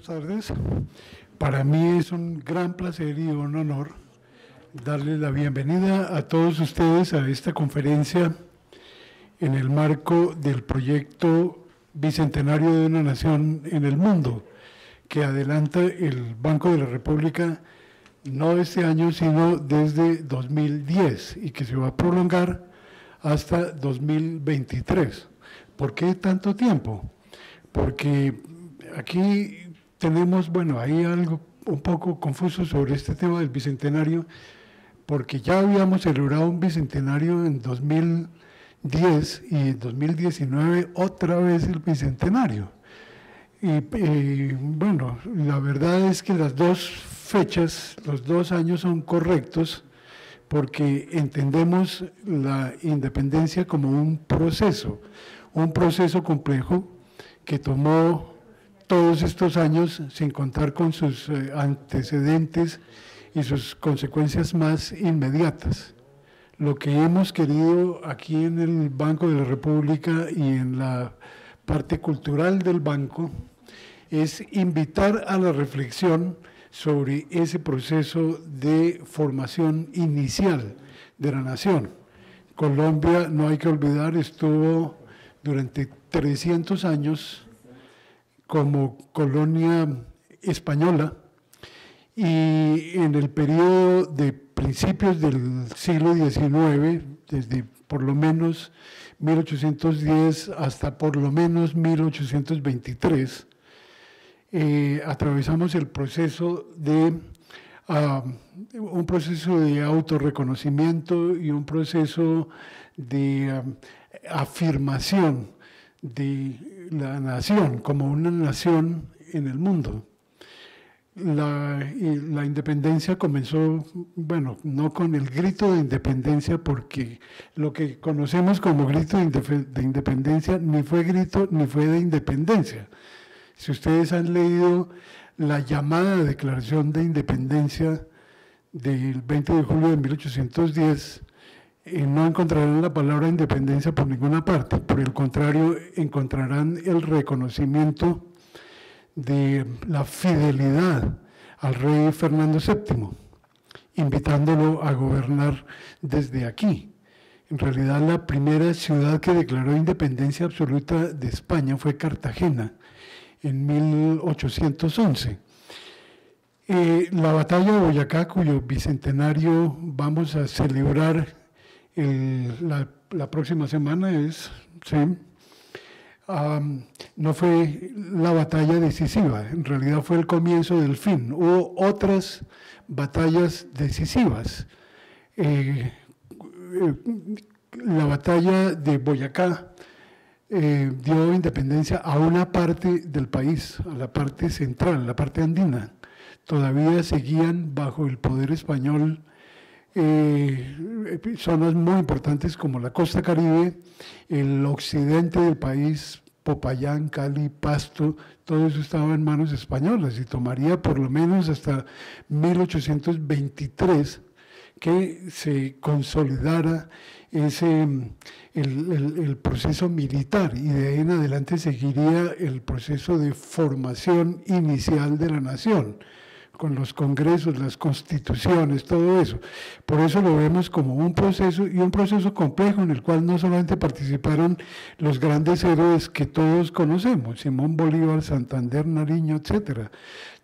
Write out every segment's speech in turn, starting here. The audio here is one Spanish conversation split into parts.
tardes. Para mí es un gran placer y un honor darle la bienvenida a todos ustedes a esta conferencia en el marco del proyecto Bicentenario de una Nación en el Mundo, que adelanta el Banco de la República no este año, sino desde 2010 y que se va a prolongar hasta 2023. ¿Por qué tanto tiempo? Porque aquí tenemos, bueno, ahí algo un poco confuso sobre este tema del bicentenario, porque ya habíamos celebrado un bicentenario en 2010 y en 2019 otra vez el bicentenario. y eh, bueno, la verdad es que las dos fechas, los dos años son correctos porque entendemos la independencia como un proceso, un proceso complejo que tomó todos estos años, sin contar con sus eh, antecedentes y sus consecuencias más inmediatas. Lo que hemos querido aquí en el Banco de la República y en la parte cultural del banco es invitar a la reflexión sobre ese proceso de formación inicial de la nación. Colombia, no hay que olvidar, estuvo durante 300 años como colonia española y en el periodo de principios del siglo XIX, desde por lo menos 1810 hasta por lo menos 1823, eh, atravesamos el proceso de ah, un proceso de autorreconocimiento y un proceso de ah, afirmación de la nación, como una nación en el mundo. La, la, independencia comenzó, bueno, no con el grito de independencia, porque lo que conocemos como grito de, independencia ni fue grito ni fue de independencia. Si ustedes han leído la llamada declaración de independencia del 20 de julio de 1810, no encontrarán la palabra independencia por ninguna parte, por el contrario, encontrarán el reconocimiento de la fidelidad al rey Fernando VII, invitándolo a gobernar desde aquí. En realidad, la primera ciudad que declaró independencia absoluta de España fue Cartagena, en 1811. Eh, la batalla de Boyacá, cuyo bicentenario vamos a celebrar la, próxima semana es, ¿sí? no fue la batalla decisiva, en realidad fue el comienzo del fin. Hubo otras batallas decisivas. Eh, eh, la batalla de Boyacá eh, dio independencia a una parte del país, a la parte central, la parte andina. Todavía seguían bajo el poder español eh, eh, zonas muy importantes como la costa caribe, el occidente del país, Popayán, Cali, Pasto, todo eso estaba en manos españolas y tomaría por lo menos hasta 1823 que se consolidara ese, mm, el, proceso militar y de ahí en adelante seguiría el proceso de formación inicial de la nación con los congresos, las constituciones, todo eso. Por eso lo vemos como un proceso y un proceso complejo en el cual no solamente participaron los grandes héroes que todos conocemos, Simón Bolívar, Santander, Nariño, etc.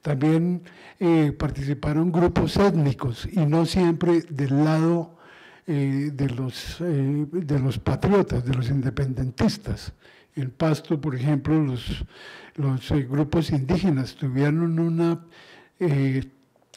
También eh, participaron grupos étnicos y no siempre del lado eh, de, los, eh, de los patriotas, de los independentistas. En Pasto, por ejemplo, los, los grupos indígenas tuvieron una eh,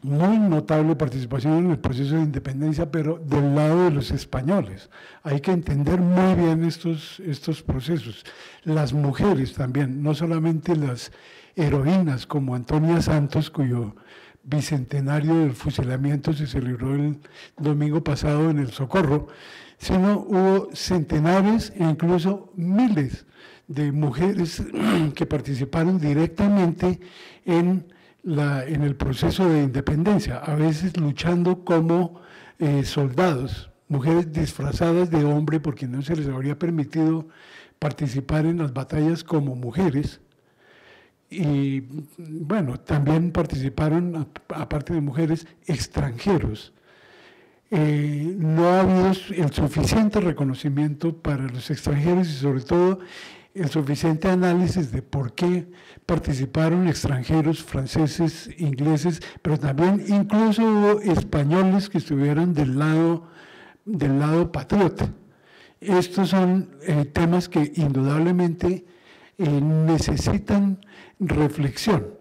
muy notable participación en el proceso de independencia, pero del lado de los españoles. Hay que entender muy bien estos, estos procesos. Las mujeres también, no solamente las heroínas como Antonia Santos, cuyo bicentenario del fusilamiento se celebró el domingo pasado en el Socorro, sino hubo centenares e incluso miles de mujeres que participaron directamente en en el proceso de independencia, a veces luchando como eh, soldados, mujeres disfrazadas de hombre porque no se les habría permitido participar en las batallas como mujeres. Y bueno, también participaron, aparte de mujeres, extranjeros. Eh, no ha habido el suficiente reconocimiento para los extranjeros y sobre todo el suficiente análisis de por qué participaron extranjeros, franceses, ingleses, pero también incluso hubo españoles que estuvieron del lado, del lado patriota. Estos son eh, temas que indudablemente eh, necesitan reflexión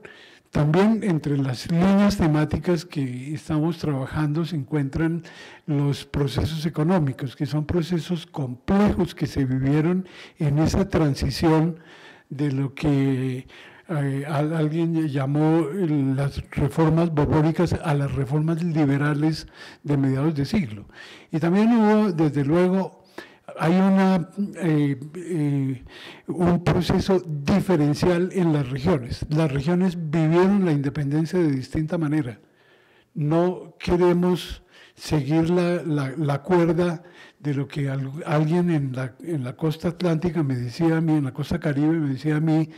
también entre las líneas temáticas que estamos trabajando se encuentran los procesos económicos, que son procesos complejos que se vivieron en esa transición de lo que eh, alguien llamó las reformas borbónicas a las reformas liberales de mediados de siglo. Y también hubo, desde luego, hay una, eh, eh, un proceso diferencial en las regiones. Las regiones vivieron la independencia de distinta manera. No queremos seguir la, la, cuerda de lo que alguien en la, costa atlántica me decía a mí, en la costa caribe me decía a mí,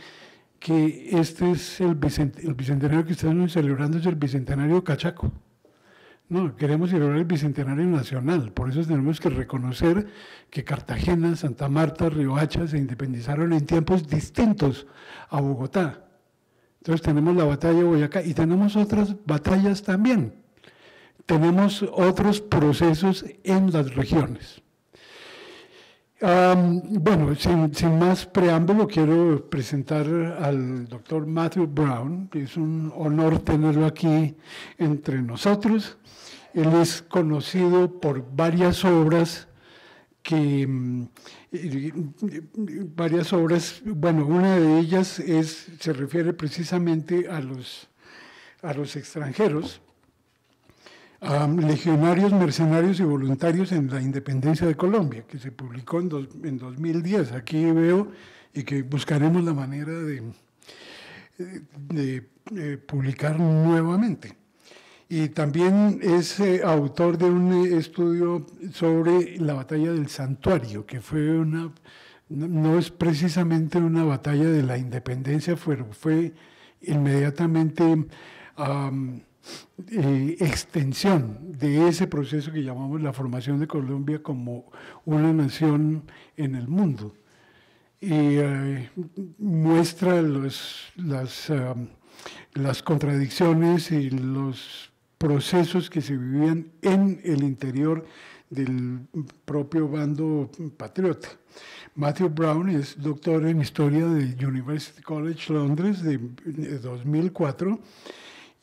que este es el, bicentenario que estamos celebrando, es el bicentenario cachaco. No, queremos celebrar el Bicentenario Nacional, por eso tenemos que reconocer que Cartagena, Santa Marta, Riohacha se independizaron en tiempos distintos a Bogotá. Entonces tenemos la batalla de Boyacá y tenemos otras batallas también. Tenemos otros procesos en las regiones. bueno, sin, sin, más preámbulo, quiero presentar al doctor Matthew Brown. Es un honor tenerlo aquí entre nosotros. Él es conocido por varias obras que mm, eh, varias obras, bueno, una de ellas es, se refiere precisamente a los, a los extranjeros, a legionarios, mercenarios y voluntarios en la independencia de Colombia, que se publicó en, en 2010, aquí veo, y que buscaremos la manera de, eh, de eh, publicar nuevamente y también es eh, autor de un eh, estudio sobre la batalla del santuario, que fue una, no es precisamente una batalla de la independencia, fue, fue inmediatamente eh, extensión de ese proceso que llamamos la formación de Colombia como una nación en el mundo. Y muestra los, las, las contradicciones y los procesos que se vivían en el interior del propio bando patriota. Matthew Brown es doctor en historia del University College Londres de, 2004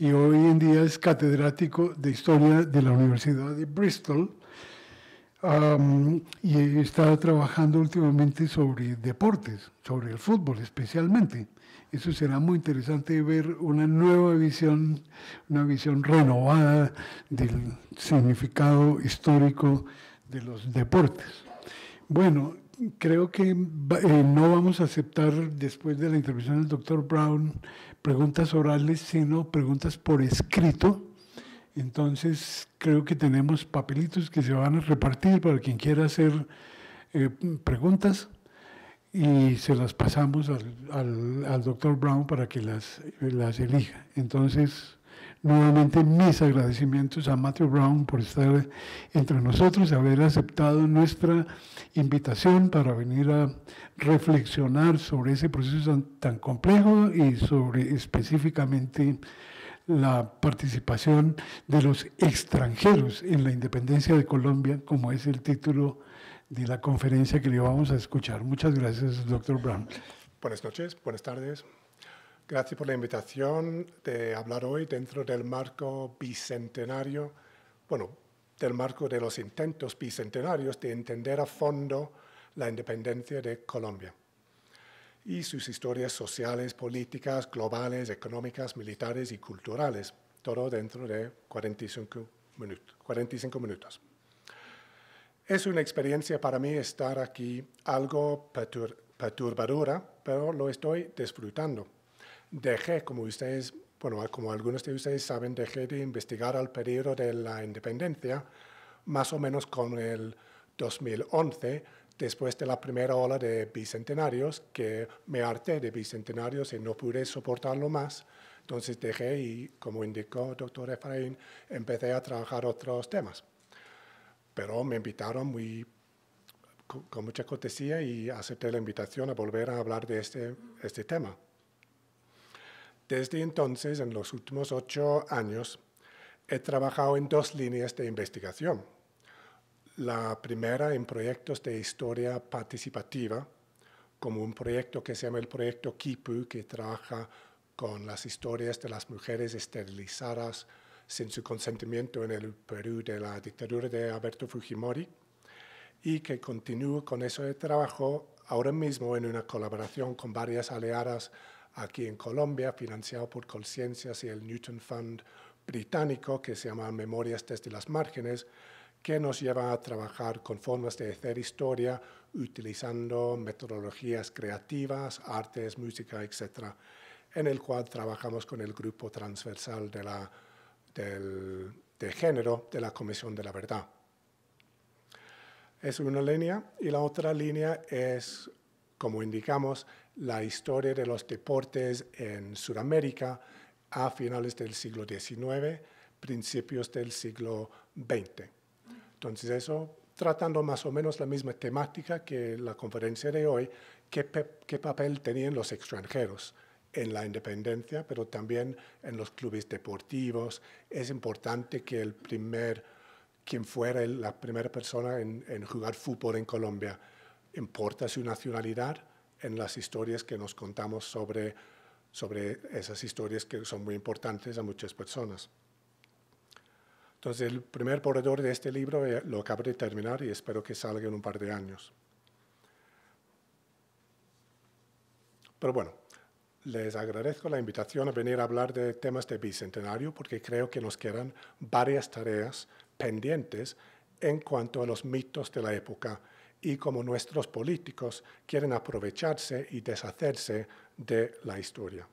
y hoy en día es catedrático de historia de la Universidad de Bristol. y está trabajando últimamente sobre deportes, sobre el fútbol especialmente. Eso será muy interesante ver una nueva visión, una visión renovada del significado histórico de los deportes. Bueno, creo que eh, no vamos a aceptar después de la intervención del doctor Brown preguntas orales, sino preguntas por escrito. Entonces, creo que tenemos papelitos que se van a repartir para quien quiera hacer eh, preguntas y se las pasamos al, doctor Brown para que las, las elija. Entonces, nuevamente mis agradecimientos a Matthew Brown por estar entre nosotros, haber aceptado nuestra invitación para venir a reflexionar sobre ese proceso tan, tan complejo y sobre específicamente la participación de los extranjeros en la independencia de Colombia, como es el título de la conferencia que le vamos a escuchar. Muchas gracias, doctor Brown. Buenas noches, buenas tardes. Gracias por la invitación de hablar hoy dentro del marco bicentenario, bueno, del marco de los intentos bicentenarios de entender a fondo la independencia de Colombia y sus historias sociales, políticas, globales, económicas, militares y culturales, todo dentro de 45 minutos. 45 minutos. Es una experiencia para mí estar aquí algo perturbadora, pero lo estoy disfrutando. Dejé, como ustedes, bueno, como algunos de ustedes saben, dejé de investigar al periodo de la independencia más o menos con el 2011, después de la primera ola de bicentenarios, que me harté de bicentenarios y no pude soportarlo más. Entonces dejé y, como indicó el doctor Efraín, empecé a trabajar otros temas. Pero me invitaron muy, con, mucha cortesía y acepté la invitación a volver a hablar de este, este tema. Desde entonces, en los últimos ocho años, he trabajado en dos líneas de investigación. La primera en proyectos de historia participativa, como un proyecto que se llama el proyecto Kipu, que trabaja con las historias de las mujeres esterilizadas sin su consentimiento en el Perú de la dictadura de Alberto Fujimori y que continúo con ese trabajo ahora mismo en una colaboración con varias aliadas aquí en Colombia, financiado por Colciencias y el Newton Fund británico que se llama Memorias desde las márgenes, que nos lleva a trabajar con formas de hacer historia utilizando metodologías creativas, artes, música, etc., en el cual trabajamos con el grupo transversal de la del, de género de la Comisión de la Verdad. Es una línea y la otra línea es, como indicamos, la historia de los deportes en Sudamérica a finales del siglo XIX, principios del siglo XX. Entonces eso, tratando más o menos la misma temática que la conferencia de hoy, qué papel tenían los extranjeros en la independencia, pero también en los clubes deportivos. Es importante que el primer, quien fuera la primera persona en, jugar fútbol en Colombia, importa su nacionalidad en las historias que nos contamos sobre, sobre esas historias que son muy importantes a muchas personas. Entonces, el primer borrador de este libro eh, lo acabo de terminar y espero que salga en un par de años. Pero bueno, les agradezco la invitación a venir a hablar de temas de bicentenario porque creo que nos quedan varias tareas pendientes en cuanto a los mitos de la época y cómo nuestros políticos quieren aprovecharse y deshacerse de la historia.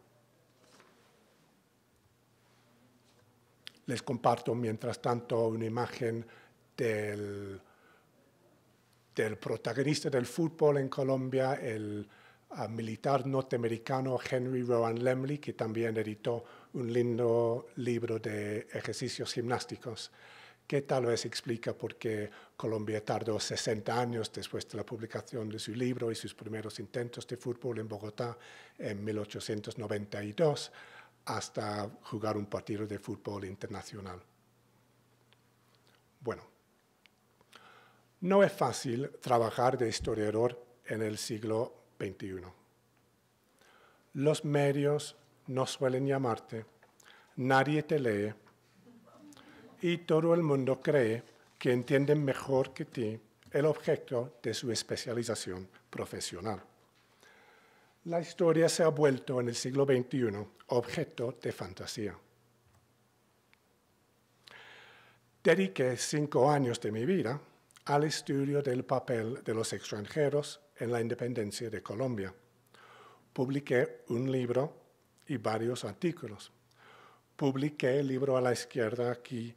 Les comparto, mientras tanto, una imagen del, del protagonista del fútbol en Colombia, el militar norteamericano Henry Rowan Lemley, que también editó un lindo libro de ejercicios gimnásticos, que tal vez explica por qué Colombia tardó 60 años después de la publicación de su libro y sus primeros intentos de fútbol en Bogotá en 1892 hasta jugar un partido de fútbol internacional. Bueno, no es fácil trabajar de historiador en el siglo 21. Los medios no suelen llamarte, nadie te lee y todo el mundo cree que entienden mejor que ti el objeto de su especialización profesional. La historia se ha vuelto en el siglo XXI objeto de fantasía. Dediqué cinco años de mi vida al estudio del papel de los extranjeros en la independencia de Colombia. Publiqué un libro y varios artículos. Publiqué el libro a la izquierda aquí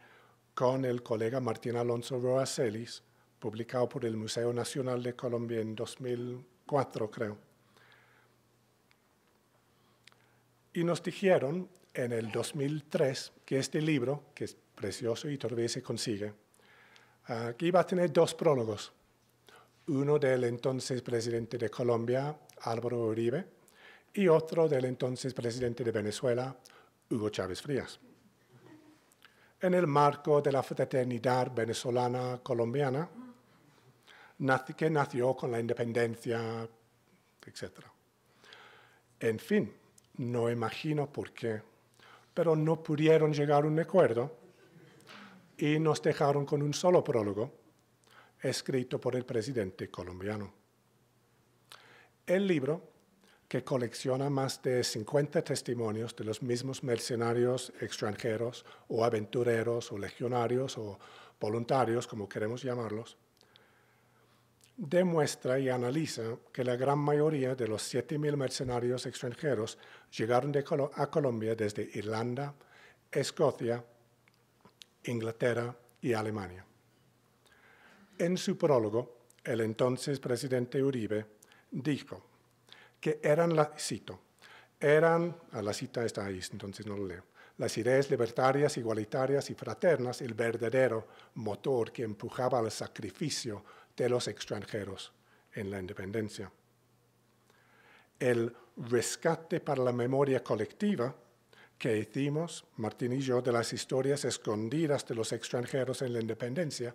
con el colega Martín Alonso Roacelis, publicado por el Museo Nacional de Colombia en 2004, creo. Y nos dijeron en el 2003 que este libro, que es precioso y todavía se consigue, ah, que iba a tener dos prólogos uno del entonces presidente de Colombia, Álvaro Uribe, y otro del entonces presidente de Venezuela, Hugo Chávez Frías. En el marco de la fraternidad venezolana-colombiana, que nació con la independencia, etc. En fin, no imagino por qué, pero no pudieron llegar a un acuerdo y nos dejaron con un solo prólogo escrito por el presidente colombiano. El libro, que colecciona más de 50 testimonios de los mismos mercenarios extranjeros o aventureros o legionarios o voluntarios, como queremos llamarlos, demuestra y analiza que la gran mayoría de los 7.000 mercenarios extranjeros llegaron a Colombia desde Irlanda, Escocia, Inglaterra y Alemania. En su prólogo, el entonces presidente Uribe dijo que eran, la, cito, eran, ah, la cita está ahí, entonces no lo leo, las ideas libertarias, igualitarias y fraternas el verdadero motor que empujaba al sacrificio de los extranjeros en la independencia. El rescate para la memoria colectiva que hicimos, Martín y yo, de las historias escondidas de los extranjeros en la independencia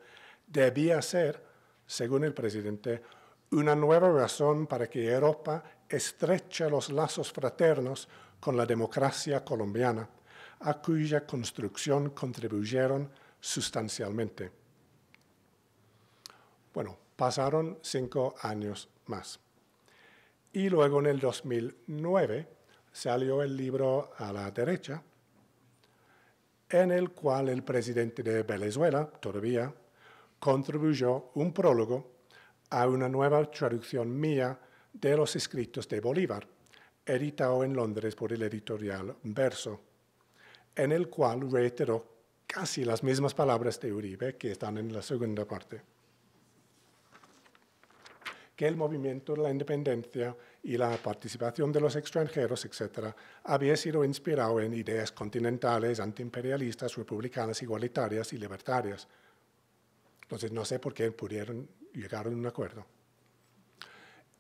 debía ser, según el presidente, una nueva razón para que Europa estreche los lazos fraternos con la democracia colombiana, a cuya construcción contribuyeron sustancialmente. Bueno, pasaron cinco años más. Y luego en el 2009 salió el libro A la derecha, en el cual el presidente de Venezuela, todavía contribuyó un prólogo a una nueva traducción mía de los escritos de Bolívar, editado en Londres por el editorial Verso, en el cual reiteró casi las mismas palabras de Uribe que están en la segunda parte, que el movimiento de la independencia y la participación de los extranjeros, etc., había sido inspirado en ideas continentales, antiimperialistas, republicanas, igualitarias y libertarias, entonces no sé por qué pudieron llegar a un acuerdo.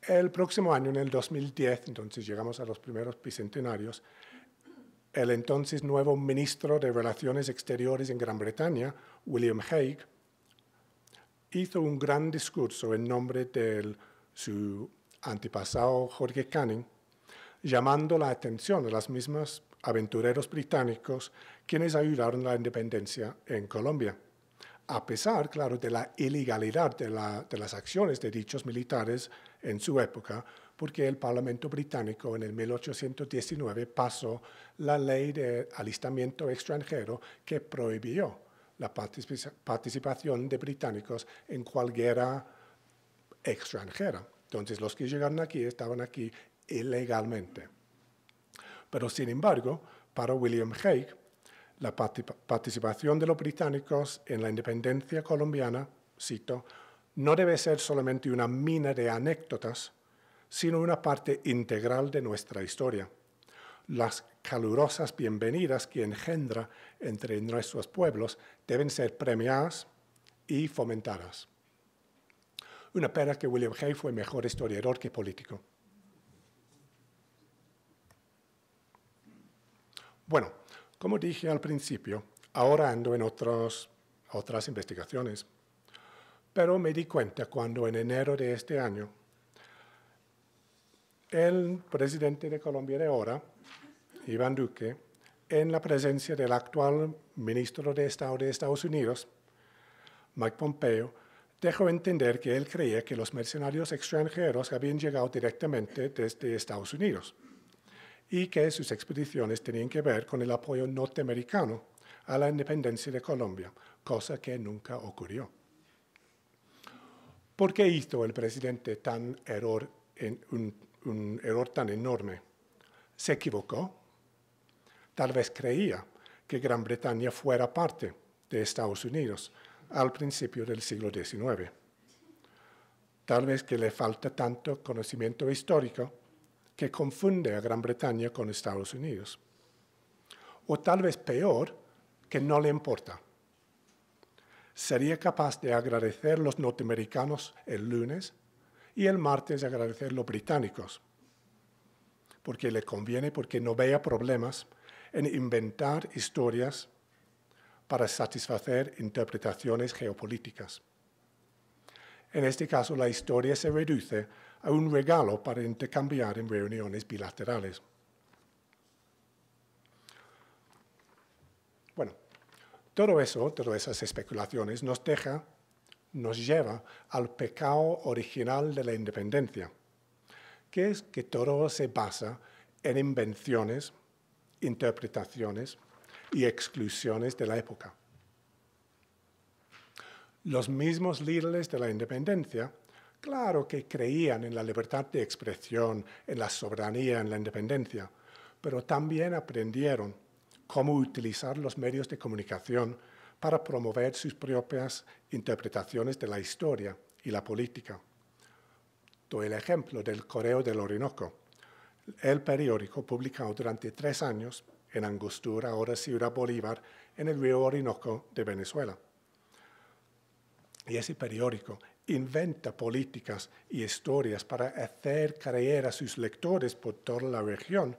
El próximo año, en el 2010, entonces llegamos a los primeros bicentenarios, el entonces nuevo ministro de Relaciones Exteriores en Gran Bretaña, William Hague, hizo un gran discurso en nombre de su antepasado Jorge Canning, llamando la atención de los mismos aventureros británicos quienes ayudaron a la independencia en Colombia a pesar, claro, de la ilegalidad de, las acciones de dichos militares en su época, porque el Parlamento británico en el 1819 pasó la ley de alistamiento extranjero que prohibió la participación de británicos en cualquier extranjera. Entonces los que llegaron aquí estaban aquí ilegalmente. Pero sin embargo, para William Hague, la participación de los británicos en la independencia colombiana, cito, no debe ser solamente una mina de anécdotas, sino una parte integral de nuestra historia. Las calurosas bienvenidas que engendra entre nuestros pueblos deben ser premiadas y fomentadas. Una pena que William Hay fue mejor historiador que político. Bueno, como dije al principio, ahora ando en otras investigaciones, pero me di cuenta cuando en enero de este año el presidente de Colombia de ahora, Iván Duque, en la presencia del actual ministro de Estado de Estados Unidos, Mike Pompeo, dejó entender que él creía que los mercenarios extranjeros habían llegado directamente desde Estados Unidos y que sus expediciones tenían que ver con el apoyo norteamericano a la independencia de Colombia, cosa que nunca ocurrió. ¿Por qué hizo el presidente tan error, un, un error tan enorme? ¿Se equivocó? Tal vez creía que Gran Bretaña fuera parte de Estados Unidos al principio del siglo XIX. Tal vez que le falta tanto conocimiento histórico que confunde a Gran Bretaña con Estados Unidos. O tal vez peor, que no le importa. Sería capaz de agradecer los norteamericanos el lunes y el martes agradecer los británicos, porque le conviene, porque no vea problemas en inventar historias para satisfacer interpretaciones geopolíticas. En este caso, la historia se reduce a un regalo para intercambiar en reuniones bilaterales. Bueno, todo eso, todas esas especulaciones nos deja, nos lleva al pecado original de la independencia, que es que todo se basa en invenciones, interpretaciones y exclusiones de la época. Los mismos líderes de la independencia Claro que creían en la libertad de expresión, en la soberanía, en la independencia, pero también aprendieron cómo utilizar los medios de comunicación para promover sus propias interpretaciones de la historia y la política. Doy el ejemplo del Correo del Orinoco, el periódico publicado durante tres años en Angostura, ahora Ciudad Bolívar, en el río Orinoco de Venezuela. Y ese periódico inventa políticas y historias para hacer creer a sus lectores por toda la región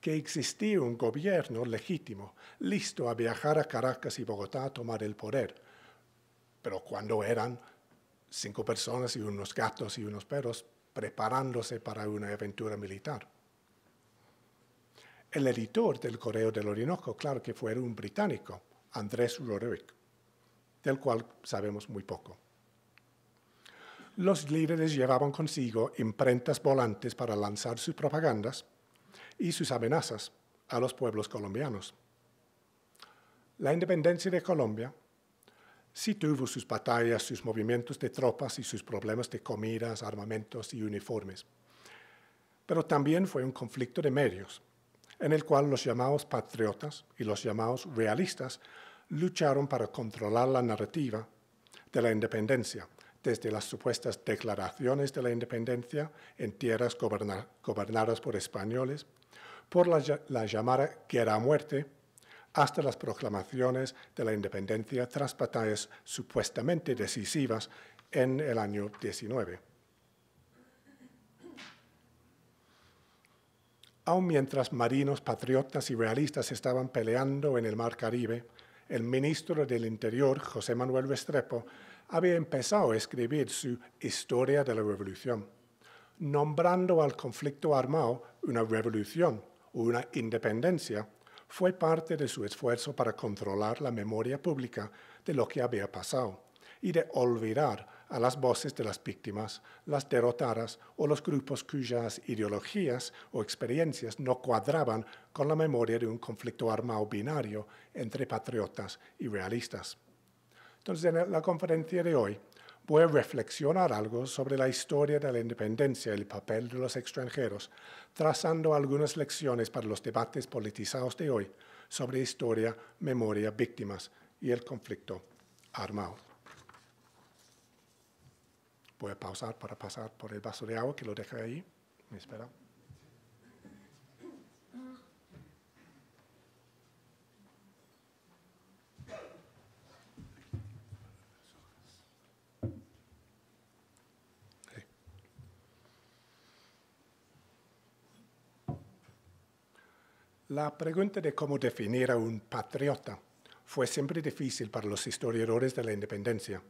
que existía un gobierno legítimo, listo a viajar a Caracas y Bogotá a tomar el poder. Pero cuando eran cinco personas y unos gatos y unos perros preparándose para una aventura militar. El editor del Correo del Orinoco, claro que fue un británico, Andrés Roderick, del cual sabemos muy poco. Los líderes llevaban consigo imprentas volantes para lanzar sus propagandas y sus amenazas a los pueblos colombianos. La independencia de Colombia sí tuvo sus batallas, sus movimientos de tropas y sus problemas de comidas, armamentos y uniformes. Pero también fue un conflicto de medios, en el cual los llamados patriotas y los llamados realistas lucharon para controlar la narrativa de la independencia desde las supuestas declaraciones de la independencia en tierras gobernadas por españoles, por la, la llamada guerra a muerte, hasta las proclamaciones de la independencia tras batallas supuestamente decisivas en el año 19. Aun mientras marinos, patriotas y realistas estaban peleando en el Mar Caribe, el ministro del Interior, José Manuel Restrepo, había empezado a escribir su Historia de la Revolución, nombrando al conflicto armado una revolución o una independencia, fue parte de su esfuerzo para controlar la memoria pública de lo que había pasado y de olvidar a las voces de las víctimas, las derrotadas o los grupos cuyas ideologías o experiencias no cuadraban con la memoria de un conflicto armado binario entre patriotas y realistas. Entonces, en la conferencia de hoy voy a reflexionar algo sobre la historia de la independencia y el papel de los extranjeros, trazando algunas lecciones para los debates politizados de hoy sobre historia, memoria, víctimas y el conflicto armado. Voy a pausar para pasar por el vaso de agua que lo dejé ahí. Me espera. La pregunta de cómo definir a un patriota fue siempre difícil para los historiadores de la independencia.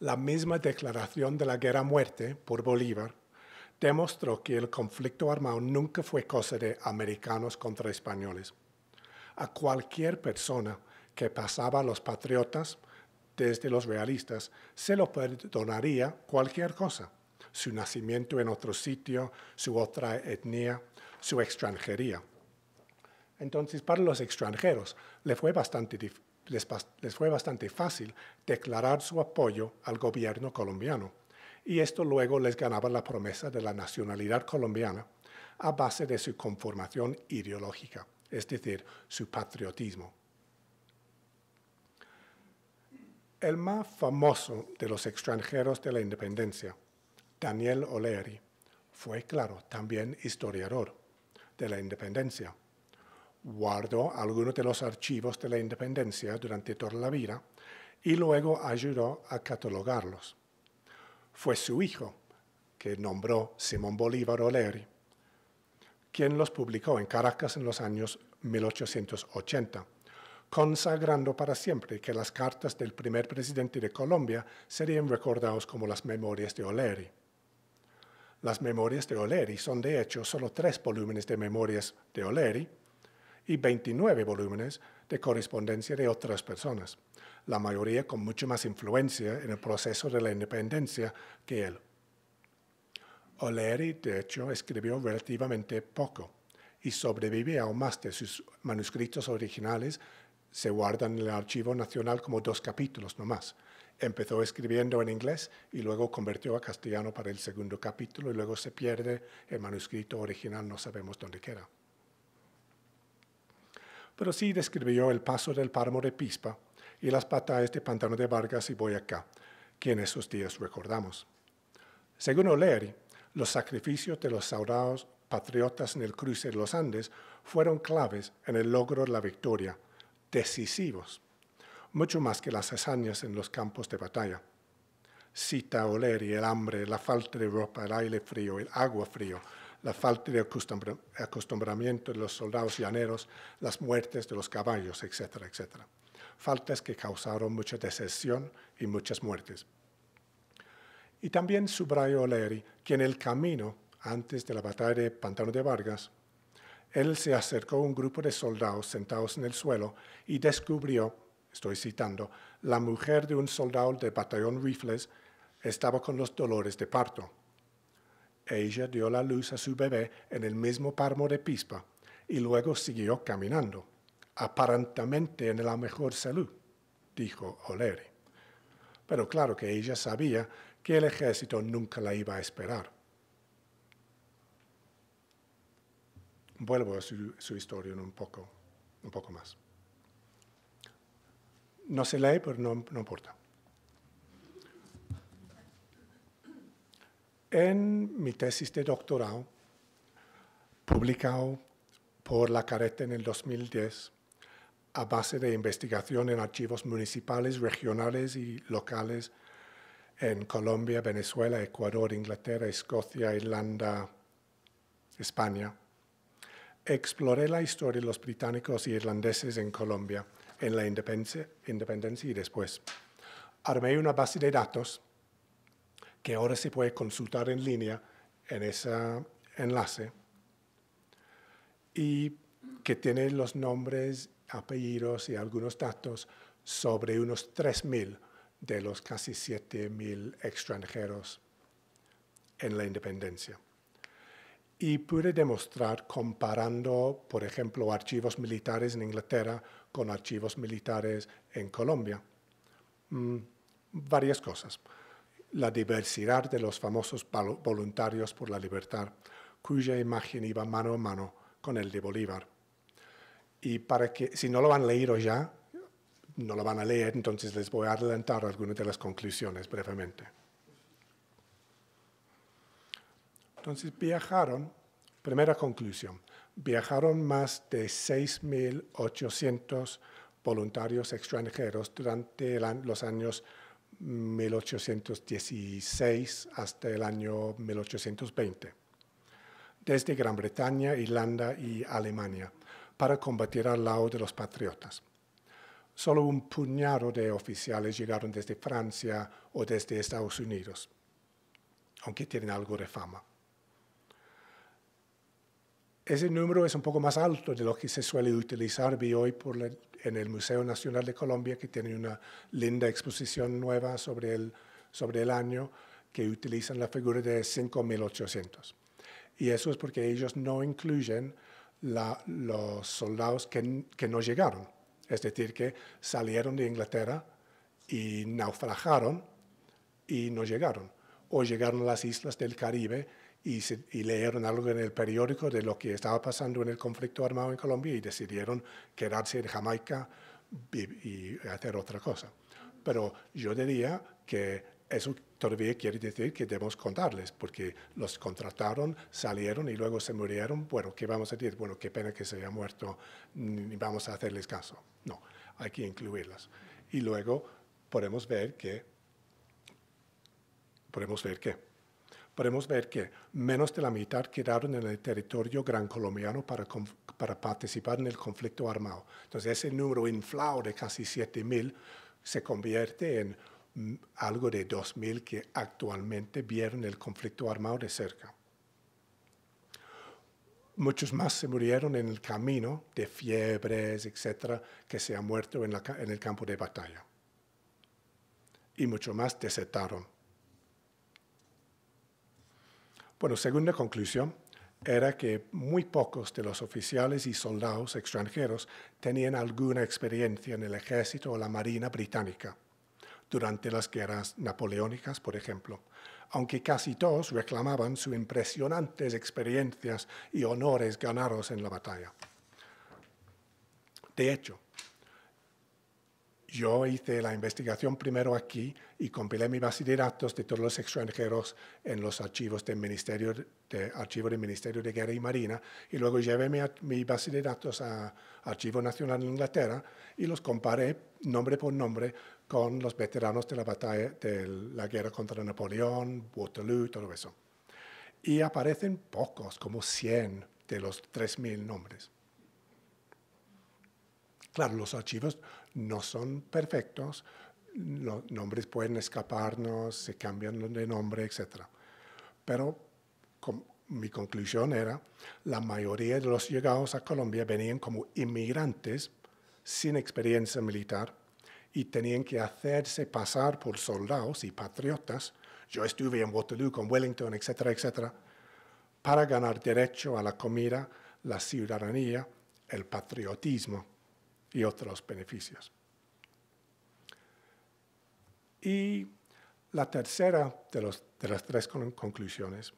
La misma declaración de la guerra a muerte por Bolívar demostró que el conflicto armado nunca fue cosa de americanos contra españoles. A cualquier persona que pasaba a los patriotas desde los realistas se lo perdonaría cualquier cosa, su nacimiento en otro sitio, su otra etnia, su extranjería entonces, para los extranjeros les, les fue bastante fácil declarar su apoyo al gobierno colombiano. Y esto luego les ganaba la promesa de la nacionalidad colombiana a base de su conformación ideológica, es decir, su patriotismo. El más famoso de los extranjeros de la independencia, Daniel O'Leary, fue, claro, también historiador de la independencia guardó algunos de los archivos de la independencia durante toda la vida y luego ayudó a catalogarlos. Fue su hijo, que nombró Simón Bolívar Oleri, quien los publicó en Caracas en los años 1880, consagrando para siempre que las cartas del primer presidente de Colombia serían recordados como las memorias de Oleri. Las memorias de Oleri son de hecho solo tres volúmenes de memorias de Oleri, y 29 volúmenes de correspondencia de otras personas, la mayoría con mucho más influencia en el proceso de la independencia que él. O'Leary, de hecho, escribió relativamente poco y sobrevive aún más de sus manuscritos originales. Se guardan en el Archivo Nacional como dos capítulos nomás. Empezó escribiendo en inglés y luego convirtió a castellano para el segundo capítulo y luego se pierde el manuscrito original, no sabemos dónde queda pero sí describió el paso del páramo de Pispa y las batallas de Pantano de Vargas y Boyacá, que en esos días recordamos. Según O'Leary, los sacrificios de los saudados patriotas en el cruce de los Andes fueron claves en el logro de la victoria, decisivos, mucho más que las hazañas en los campos de batalla. Cita O'Leary el hambre, la falta de ropa, el aire frío, el agua frío, la falta de acostumbramiento de los soldados llaneros, las muertes de los caballos, etcétera, etcétera. Faltas que causaron mucha decepción y muchas muertes. Y también subrayó O'Leary que en el camino, antes de la batalla de Pantano de Vargas, él se acercó a un grupo de soldados sentados en el suelo y descubrió, estoy citando, la mujer de un soldado del batallón Rifles estaba con los dolores de parto ella dio la luz a su bebé en el mismo parmo de Pispa y luego siguió caminando, aparentemente en la mejor salud, dijo O'Leary. Pero claro que ella sabía que el ejército nunca la iba a esperar. Vuelvo a su, historia un poco, un poco más. No se lee, pero no importa. en mi tesis de doctorado, publicado por la Careta en el 2010, a base de investigación en archivos municipales, regionales y locales en Colombia, Venezuela, Ecuador, Inglaterra, Escocia, Irlanda, España. Exploré la historia de los británicos y irlandeses en Colombia en la independencia, independencia y después. Armé una base de datos que ahora se puede consultar en línea en ese enlace y que tiene los nombres, apellidos y algunos datos sobre unos 3.000 de los casi 7.000 extranjeros en la independencia. Y pude demostrar comparando, por ejemplo, archivos militares en Inglaterra con archivos militares en Colombia, mm, varias cosas la diversidad de los famosos voluntarios por la libertad, cuya imagen iba mano a mano con el de Bolívar. Y para que, si no lo han leído ya, no lo van a leer, entonces les voy a adelantar algunas de las conclusiones brevemente. Entonces viajaron, primera conclusión, viajaron más de 6.800 voluntarios extranjeros durante los años 1816 hasta el año 1820, desde Gran Bretaña, Irlanda y Alemania, para combatir al lado de los patriotas. Solo un puñado de oficiales llegaron desde Francia o desde Estados Unidos, aunque tienen algo de fama. Ese número es un poco más alto de lo que se suele utilizar Vi hoy en el Museo Nacional de Colombia, que tiene una linda exposición nueva sobre el, año, que utilizan la figura de 5.800. Y eso es porque ellos no incluyen los soldados que, que no llegaron, es decir, que salieron de Inglaterra y naufragaron y no llegaron, o llegaron a las islas del Caribe y, leyeron algo en el periódico de lo que estaba pasando en el conflicto armado en Colombia y decidieron quedarse en Jamaica y, y hacer otra cosa. Pero yo diría que eso todavía quiere decir que debemos contarles, porque los contrataron, salieron y luego se murieron. Bueno, ¿qué vamos a decir? Bueno, qué pena que se haya muerto, ni vamos a hacerles caso. No, hay que incluirlas. Y luego podemos ver que, podemos ver que podemos ver que menos de la mitad quedaron en el territorio gran colombiano para, participar en el conflicto armado. Entonces ese número inflado de casi 7.000 se convierte en mm, algo de 2.000 que actualmente vieron el conflicto armado de cerca. Muchos más se murieron en el camino de fiebres, etcétera, que se han muerto en, en el campo de batalla. Y muchos más desertaron bueno, segunda conclusión era que muy pocos de los oficiales y soldados extranjeros tenían alguna experiencia en el ejército o la marina británica durante las guerras napoleónicas, por ejemplo, aunque casi todos reclamaban sus impresionantes experiencias y honores ganados en la batalla. De hecho, yo hice la investigación primero aquí y compilé mi base de datos de todos los extranjeros en los archivos del Ministerio de, del Ministerio de Guerra y Marina y luego llevé base de datos a Archivo Nacional de Inglaterra y los comparé nombre por nombre con los veteranos de la batalla de la guerra contra Napoleón, Waterloo, todo eso. Y aparecen pocos, como 100 de los 3.000 nombres. Claro, los archivos no son perfectos, los nombres pueden escaparnos, se cambian de nombre, etc. Pero mi conclusión era, la mayoría de los llegados a Colombia venían como inmigrantes sin experiencia militar y tenían que hacerse pasar por soldados y patriotas. Yo estuve en Waterloo con Wellington, etc., etc., para ganar derecho a la comida, la ciudadanía, el patriotismo y otros beneficios. Y la tercera de, las tres conclusiones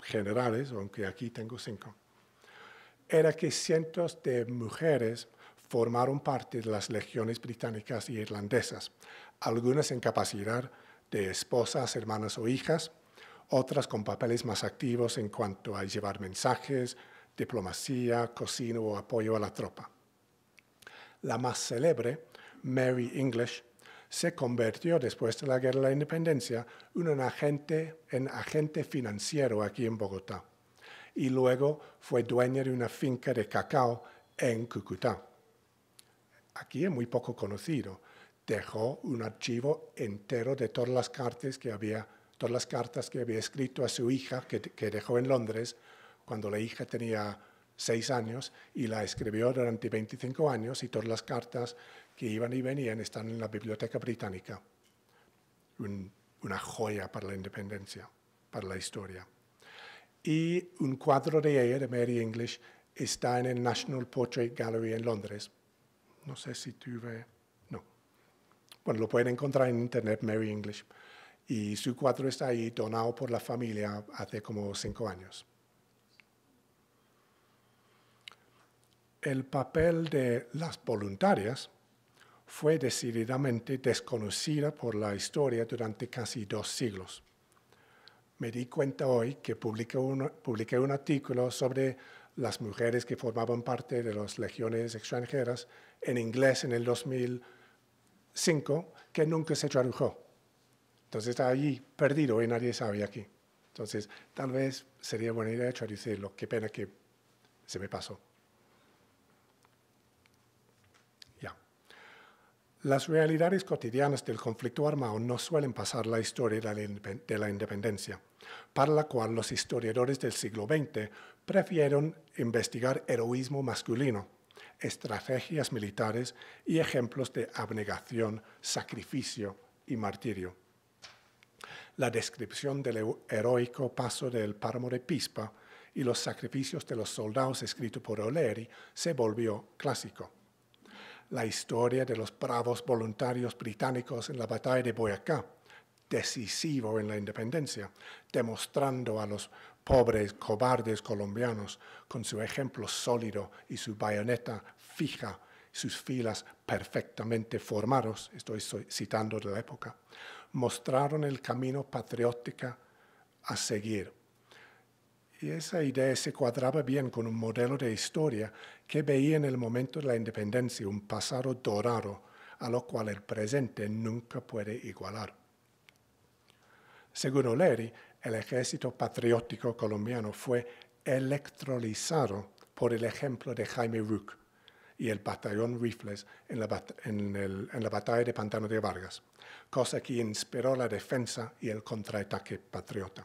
generales, aunque aquí tengo cinco, era que cientos de mujeres formaron parte de las legiones británicas y irlandesas, algunas en capacidad de esposas, hermanas o hijas, otras con papeles más activos en cuanto a llevar mensajes, diplomacia, cocina o apoyo a la tropa la más célebre, Mary English, se convirtió después de la Guerra de la Independencia en agente, en agente financiero aquí en Bogotá y luego fue dueña de una finca de cacao en Cúcuta. Aquí es muy poco conocido. Dejó un archivo entero de todas las cartas que había, todas las cartas que había escrito a su hija que dejó en Londres cuando la hija tenía seis años y la escribió durante 25 años y todas las cartas que iban y venían están en la Biblioteca Británica. una joya para la independencia, para la historia. Y un cuadro de ella, de Mary English, está en el National Portrait Gallery en Londres. No sé si tuve... No. Bueno, lo pueden encontrar en internet, Mary English. Y su cuadro está ahí donado por la familia hace como cinco años. el papel de las voluntarias fue decididamente desconocida por la historia durante casi dos siglos. Me di cuenta hoy que publiqué un, artículo sobre las mujeres que formaban parte de las legiones extranjeras en inglés en el 2005 que nunca se tradujo. Entonces está allí perdido y nadie sabe aquí. Entonces tal vez sería buena idea traducirlo. Qué pena que se me pasó. Las realidades cotidianas del conflicto armado no suelen pasar la historia de la independencia, para la cual los historiadores del siglo XX prefirieron investigar heroísmo masculino, estrategias militares y ejemplos de abnegación, sacrificio y martirio. La descripción del heroico paso del páramo de Pispa y los sacrificios de los soldados escrito por O'Leary se volvió clásico la historia de los bravos voluntarios británicos en la batalla de Boyacá, decisivo en la independencia, demostrando a los pobres cobardes colombianos con su ejemplo sólido y su bayoneta fija, sus filas perfectamente formados, estoy citando de la época, mostraron el camino patriótica a seguir y esa idea se cuadraba bien con un modelo de historia que veía en el momento de la independencia un pasado dorado a lo cual el presente nunca puede igualar. Según O'Leary, el ejército patriótico colombiano fue electrolizado por el ejemplo de Jaime Rook y el batallón Rifles en la, en la batalla de Pantano de Vargas, cosa que inspiró la defensa y el contraataque patriota.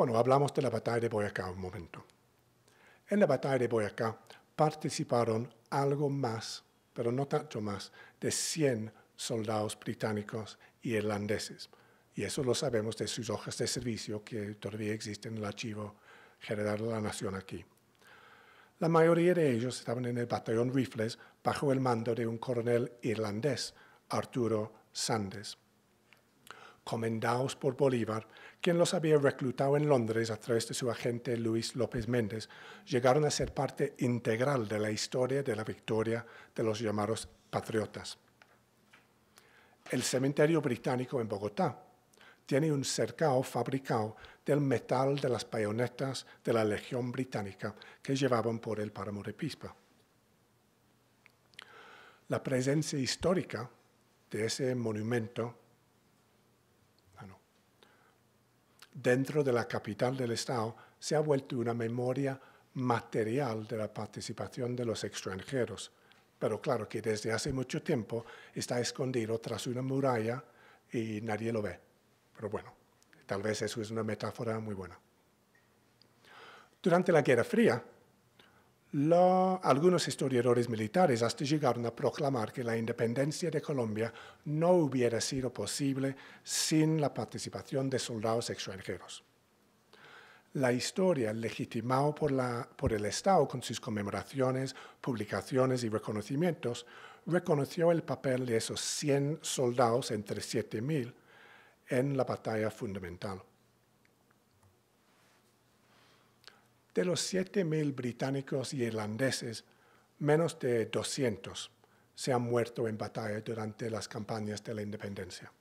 Bueno, hablamos de la batalla de Boyacá un momento. En la batalla de Boyacá participaron algo más, pero no tanto más, de 100 soldados británicos y irlandeses. Y eso lo sabemos de sus hojas de servicio que todavía existen en el Archivo General de la Nación aquí. La mayoría de ellos estaban en el batallón Rifles bajo el mando de un coronel irlandés, Arturo Sanders comendados por Bolívar, quien los había reclutado en Londres a través de su agente Luis López Méndez, llegaron a ser parte integral de la historia de la victoria de los llamados patriotas. El cementerio británico en Bogotá tiene un cercado fabricado del metal de las bayonetas de la Legión Británica que llevaban por el páramo de Pispa. La presencia histórica de ese monumento dentro de la capital del Estado se ha vuelto una memoria material de la participación de los extranjeros. Pero claro que desde hace mucho tiempo está escondido tras una muralla y nadie lo ve. Pero bueno, tal vez eso es una metáfora muy buena. Durante la Guerra Fría, algunos historiadores militares hasta llegaron a proclamar que la independencia de Colombia no hubiera sido posible sin la participación de soldados extranjeros. La historia, legitimada por el Estado con sus conmemoraciones, publicaciones y reconocimientos, reconoció el papel de esos 100 soldados entre 7.000 en la batalla fundamental. De los 7.000 británicos y irlandeses, menos de 200 se han muerto en batalla durante las campañas de la independencia.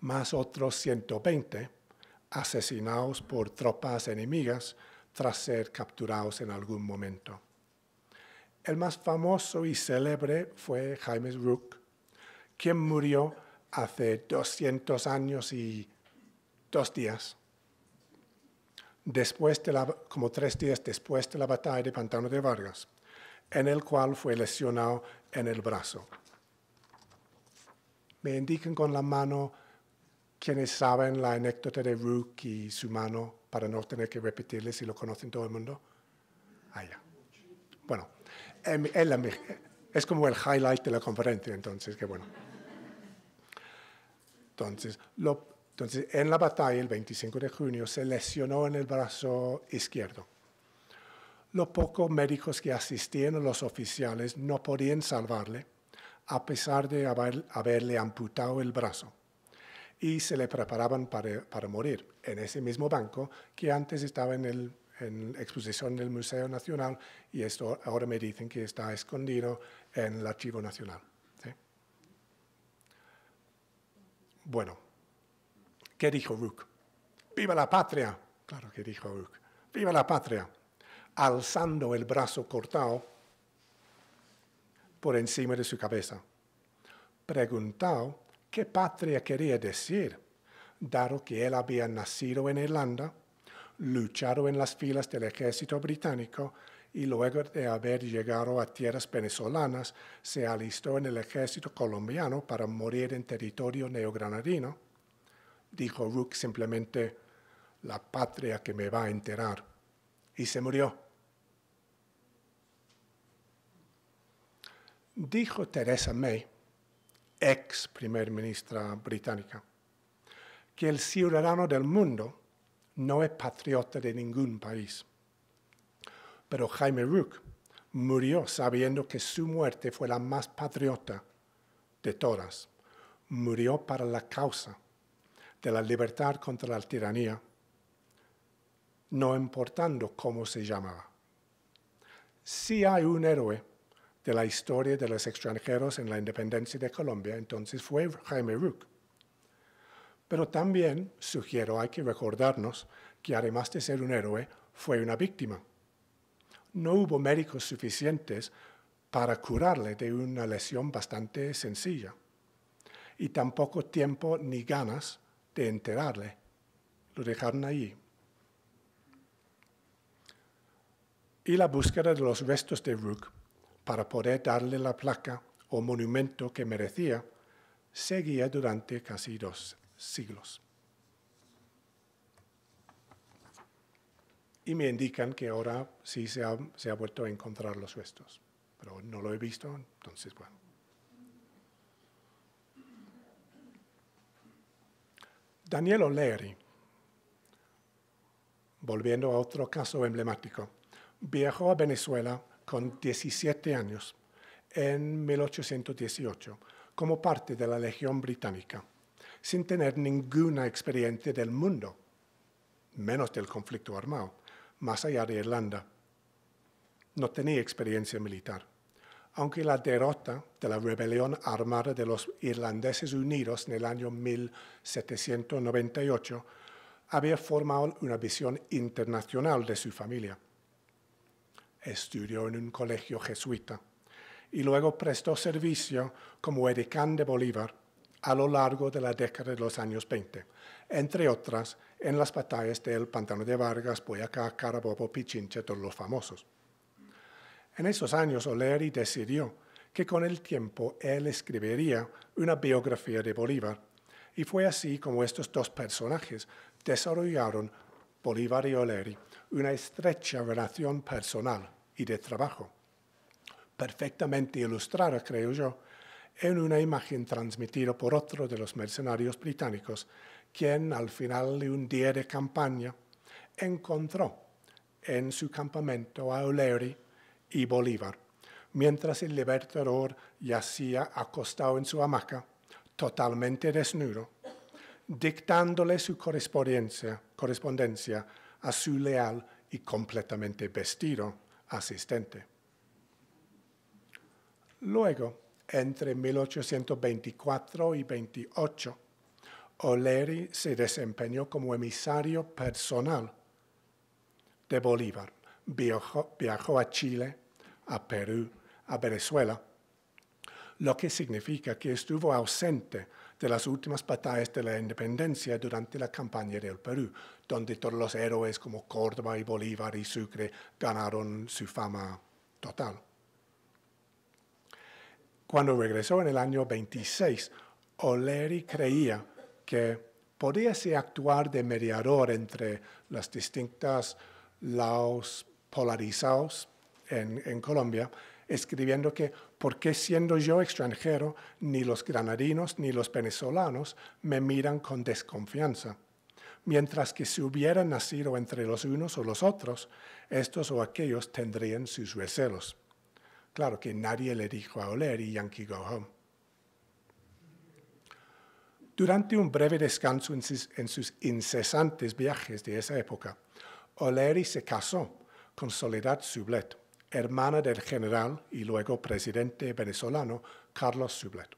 Más otros 120 asesinados por tropas enemigas tras ser capturados en algún momento. El más famoso y célebre fue James Rook, quien murió hace 200 años y dos días después de la, como tres días después de la batalla de Pantano de Vargas, en el cual fue lesionado en el brazo. Me indican con la mano quienes saben la anécdota de Rook y su mano para no tener que repetirle si lo conocen todo el mundo. Allá. Ah, bueno, em, es como el highlight de la conferencia, entonces, qué bueno. Entonces, lo entonces, en la batalla, el 25 de junio, se lesionó en el brazo izquierdo. Los pocos médicos que asistían los oficiales no podían salvarle, a pesar de haberle amputado el brazo. Y se le preparaban para, morir en ese mismo banco que antes estaba en, el, en exposición del Museo Nacional y esto ahora me dicen que está escondido en el Archivo Nacional. Bueno. ¿Qué dijo Rook? ¡Viva la patria! Claro que dijo Rook. ¡Viva la patria! Alzando el brazo cortado por encima de su cabeza. Preguntado qué patria quería decir, dado que él había nacido en Irlanda, luchado en las filas del ejército británico y luego de haber llegado a tierras venezolanas, se alistó en el ejército colombiano para morir en territorio neogranadino dijo Rook simplemente, la patria que me va a enterar. Y se murió. Dijo Theresa May, ex primer ministra británica, que el ciudadano del mundo no es patriota de ningún país. Pero Jaime Rook murió sabiendo que su muerte fue la más patriota de todas. Murió para la causa de la libertad contra la tiranía, no importando cómo se llamaba. Si hay un héroe de la historia de los extranjeros en la independencia de Colombia, entonces fue Jaime Rook. Pero también sugiero, hay que recordarnos que además de ser un héroe, fue una víctima. No hubo médicos suficientes para curarle de una lesión bastante sencilla. Y tampoco tiempo ni ganas de enterarle. Lo dejaron allí. Y la búsqueda de los restos de Rook para poder darle la placa o monumento que merecía seguía durante casi dos siglos. Y me indican que ahora sí se ha, se ha vuelto a encontrar los restos, pero no lo he visto, entonces bueno. Daniel O'Leary, volviendo a otro caso emblemático, viajó a Venezuela con 17 años en 1818 como parte de la Legión Británica, sin tener ninguna experiencia del mundo, menos del conflicto armado, más allá de Irlanda. No tenía experiencia militar aunque la derrota de la rebelión armada de los Irlandeses Unidos en el año 1798 había formado una visión internacional de su familia. Estudió en un colegio jesuita y luego prestó servicio como edicán de Bolívar a lo largo de la década de los años 20, entre otras en las batallas del Pantano de Vargas, Boyacá, Carabobo, Pichinche, todos los famosos. En esos años O'Leary decidió que con el tiempo él escribiría una biografía de Bolívar, y fue así como estos dos personajes desarrollaron Bolívar y O'Leary una estrecha relación personal y de trabajo, perfectamente ilustrada, creo yo, en una imagen transmitida por otro de los mercenarios británicos, quien al final de un día de campaña encontró en su campamento a O'Leary y Bolívar, mientras el libertador yacía acostado en su hamaca, totalmente desnudo, dictándole su correspondencia, a su leal y completamente vestido asistente. Luego, entre 1824 y 28, O'Leary se desempeñó como emisario personal de Bolívar viajó, a Chile, a Perú, a Venezuela, lo que significa que estuvo ausente de las últimas batallas de la independencia durante la campaña del Perú, donde todos los héroes como Córdoba y Bolívar y Sucre ganaron su fama total. Cuando regresó en el año 26, O'Leary creía que podía actuar de mediador entre las distintas laos polarizados en, Colombia, escribiendo que ¿por qué siendo yo extranjero ni los granadinos ni los venezolanos me miran con desconfianza? Mientras que si hubieran nacido entre los unos o los otros, estos o aquellos tendrían sus recelos. Claro que nadie le dijo a O'Leary, Yankee Go Home. Durante un breve descanso en sus, en sus incesantes viajes de esa época, O'Leary se casó con Soledad Sublet, hermana del general y luego presidente venezolano Carlos Sublet.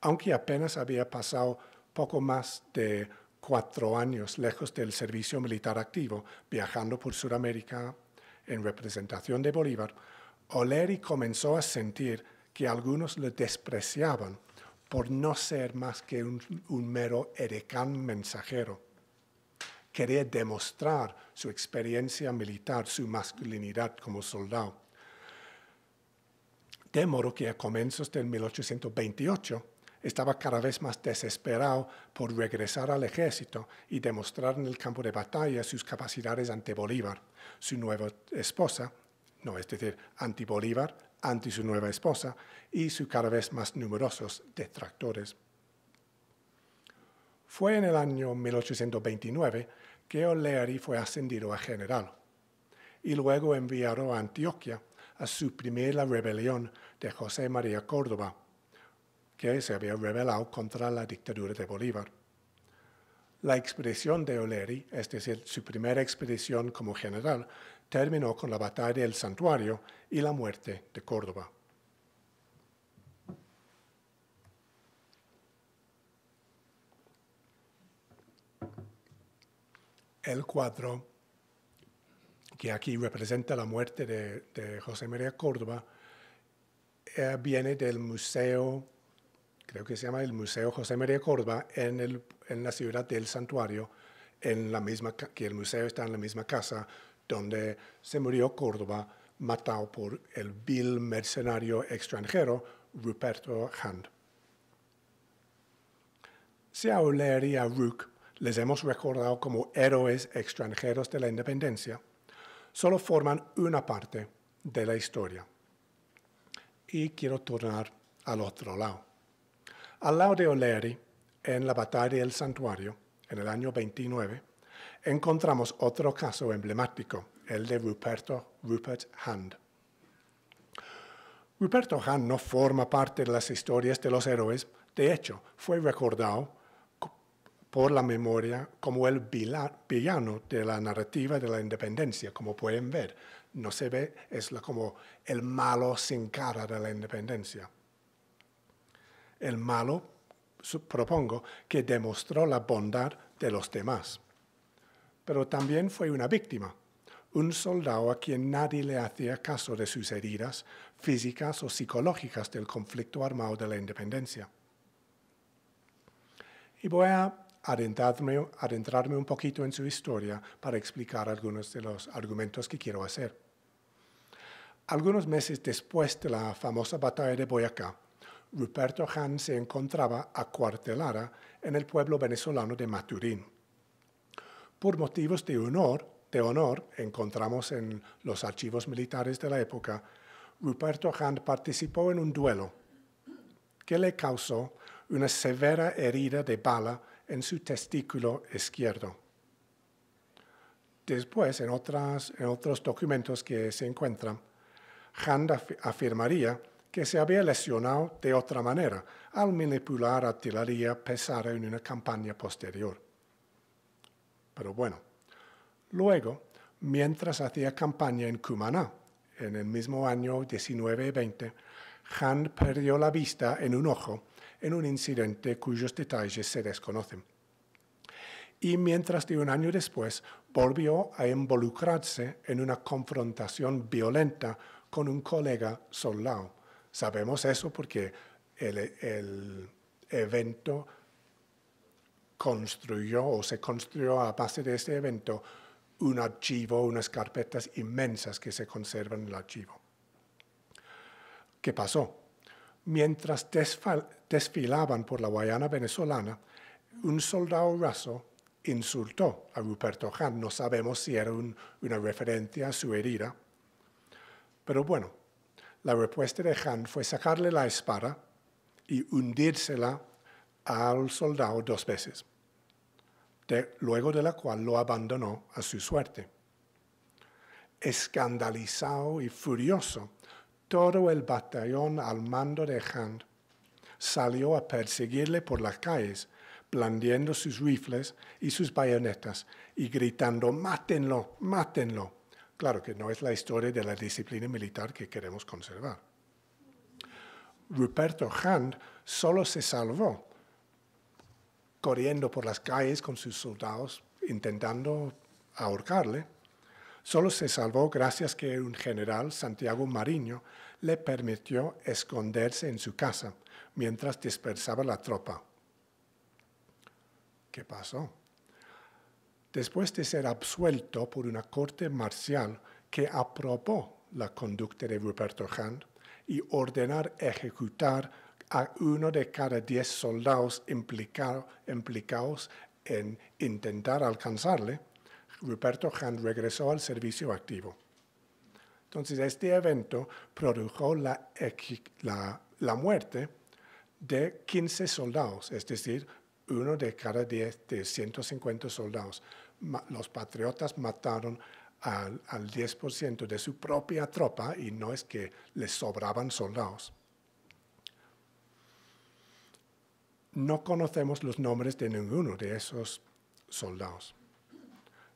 Aunque apenas había pasado poco más de cuatro años lejos del servicio militar activo, viajando por Sudamérica en representación de Bolívar, O'Leary comenzó a sentir que algunos le despreciaban por no ser más que un, mero edecán mensajero quería demostrar su experiencia militar, su masculinidad como soldado. De modo que a comienzos del 1828 estaba cada vez más desesperado por regresar al ejército y demostrar en el campo de batalla sus capacidades ante Bolívar, su nueva esposa, no es decir, anti Bolívar, ante su nueva esposa y sus cada vez más numerosos detractores. Fue en el año 1829 que O'Leary fue ascendido a general y luego enviado a Antioquia a suprimir la rebelión de José María Córdoba, que se había rebelado contra la dictadura de Bolívar. La expedición de O'Leary, es decir, su primera expedición como general, terminó con la batalla del santuario y la muerte de Córdoba. el cuadro que aquí representa la muerte de, José María Córdoba, eh, viene del museo, creo que se llama el Museo José María Córdoba, en, la ciudad del santuario, en la misma, que el museo está en la misma casa donde se murió Córdoba, matado por el vil mercenario extranjero Ruperto Hand. Se Rook les hemos recordado como héroes extranjeros de la independencia, solo forman una parte de la historia. Y quiero tornar al otro lado. Al lado de O'Leary, en la batalla del santuario, en el año 29, encontramos otro caso emblemático, el de Ruperto, Rupert Hand. Ruperto Hand no forma parte de las historias de los héroes, de hecho, fue recordado por la memoria como el villano de la narrativa de la independencia, como pueden ver. No se ve, es como el malo sin cara de la independencia. El malo, propongo, que demostró la bondad de los demás. Pero también fue una víctima, un soldado a quien nadie le hacía caso de sus heridas físicas o psicológicas del conflicto armado de la independencia. Y voy a adentrarme, un poquito en su historia para explicar algunos de los argumentos que quiero hacer. Algunos meses después de la famosa batalla de Boyacá, Ruperto Hahn se encontraba acuartelada en el pueblo venezolano de Maturín. Por motivos de honor, de honor, encontramos en los archivos militares de la época, Ruperto Hahn participó en un duelo que le causó una severa herida de bala en su testículo izquierdo. Después, en, otras, en otros documentos que se encuentran, Hand afirmaría que se había lesionado de otra manera al manipular artillería pesada en una campaña posterior. Pero bueno, luego, mientras hacía campaña en Cumaná, en el mismo año 1920, Hand perdió la vista en un ojo en un incidente cuyos detalles se desconocen. Y mientras de un año después volvió a involucrarse en una confrontación violenta con un colega soldado. Sabemos eso porque el, evento construyó o se construyó a base de este evento un archivo, unas carpetas inmensas que se conservan en el archivo. ¿Qué pasó? mientras desfilaban por la Guayana venezolana, un soldado raso insultó a Ruperto Han. No sabemos si era una referencia a su herida. Pero bueno, la respuesta de Han fue sacarle la espada y hundírsela al soldado dos veces, luego de la cual lo abandonó a su suerte. Escandalizado y furioso, todo el batallón al mando de Hand salió a perseguirle por las calles, blandiendo sus rifles y sus bayonetas y gritando, mátenlo, mátenlo. Claro que no es la historia de la disciplina militar que queremos conservar. Ruperto Hand solo se salvó corriendo por las calles con sus soldados intentando ahorcarle Solo se salvó gracias que un general, Santiago Mariño, le permitió esconderse en su casa mientras dispersaba la tropa. ¿Qué pasó? Después de ser absuelto por una corte marcial que aprobó la conducta de Ruperto Hand y ordenar ejecutar a uno de cada diez soldados implicados en intentar alcanzarle, Ruperto Hahn regresó al servicio activo. Entonces, este evento produjo la, muerte de 15 soldados, es decir, uno de cada 10 de 150 soldados. Los patriotas mataron al, al 10% de su propia tropa y no es que les sobraban soldados. No conocemos los nombres de ninguno de esos soldados.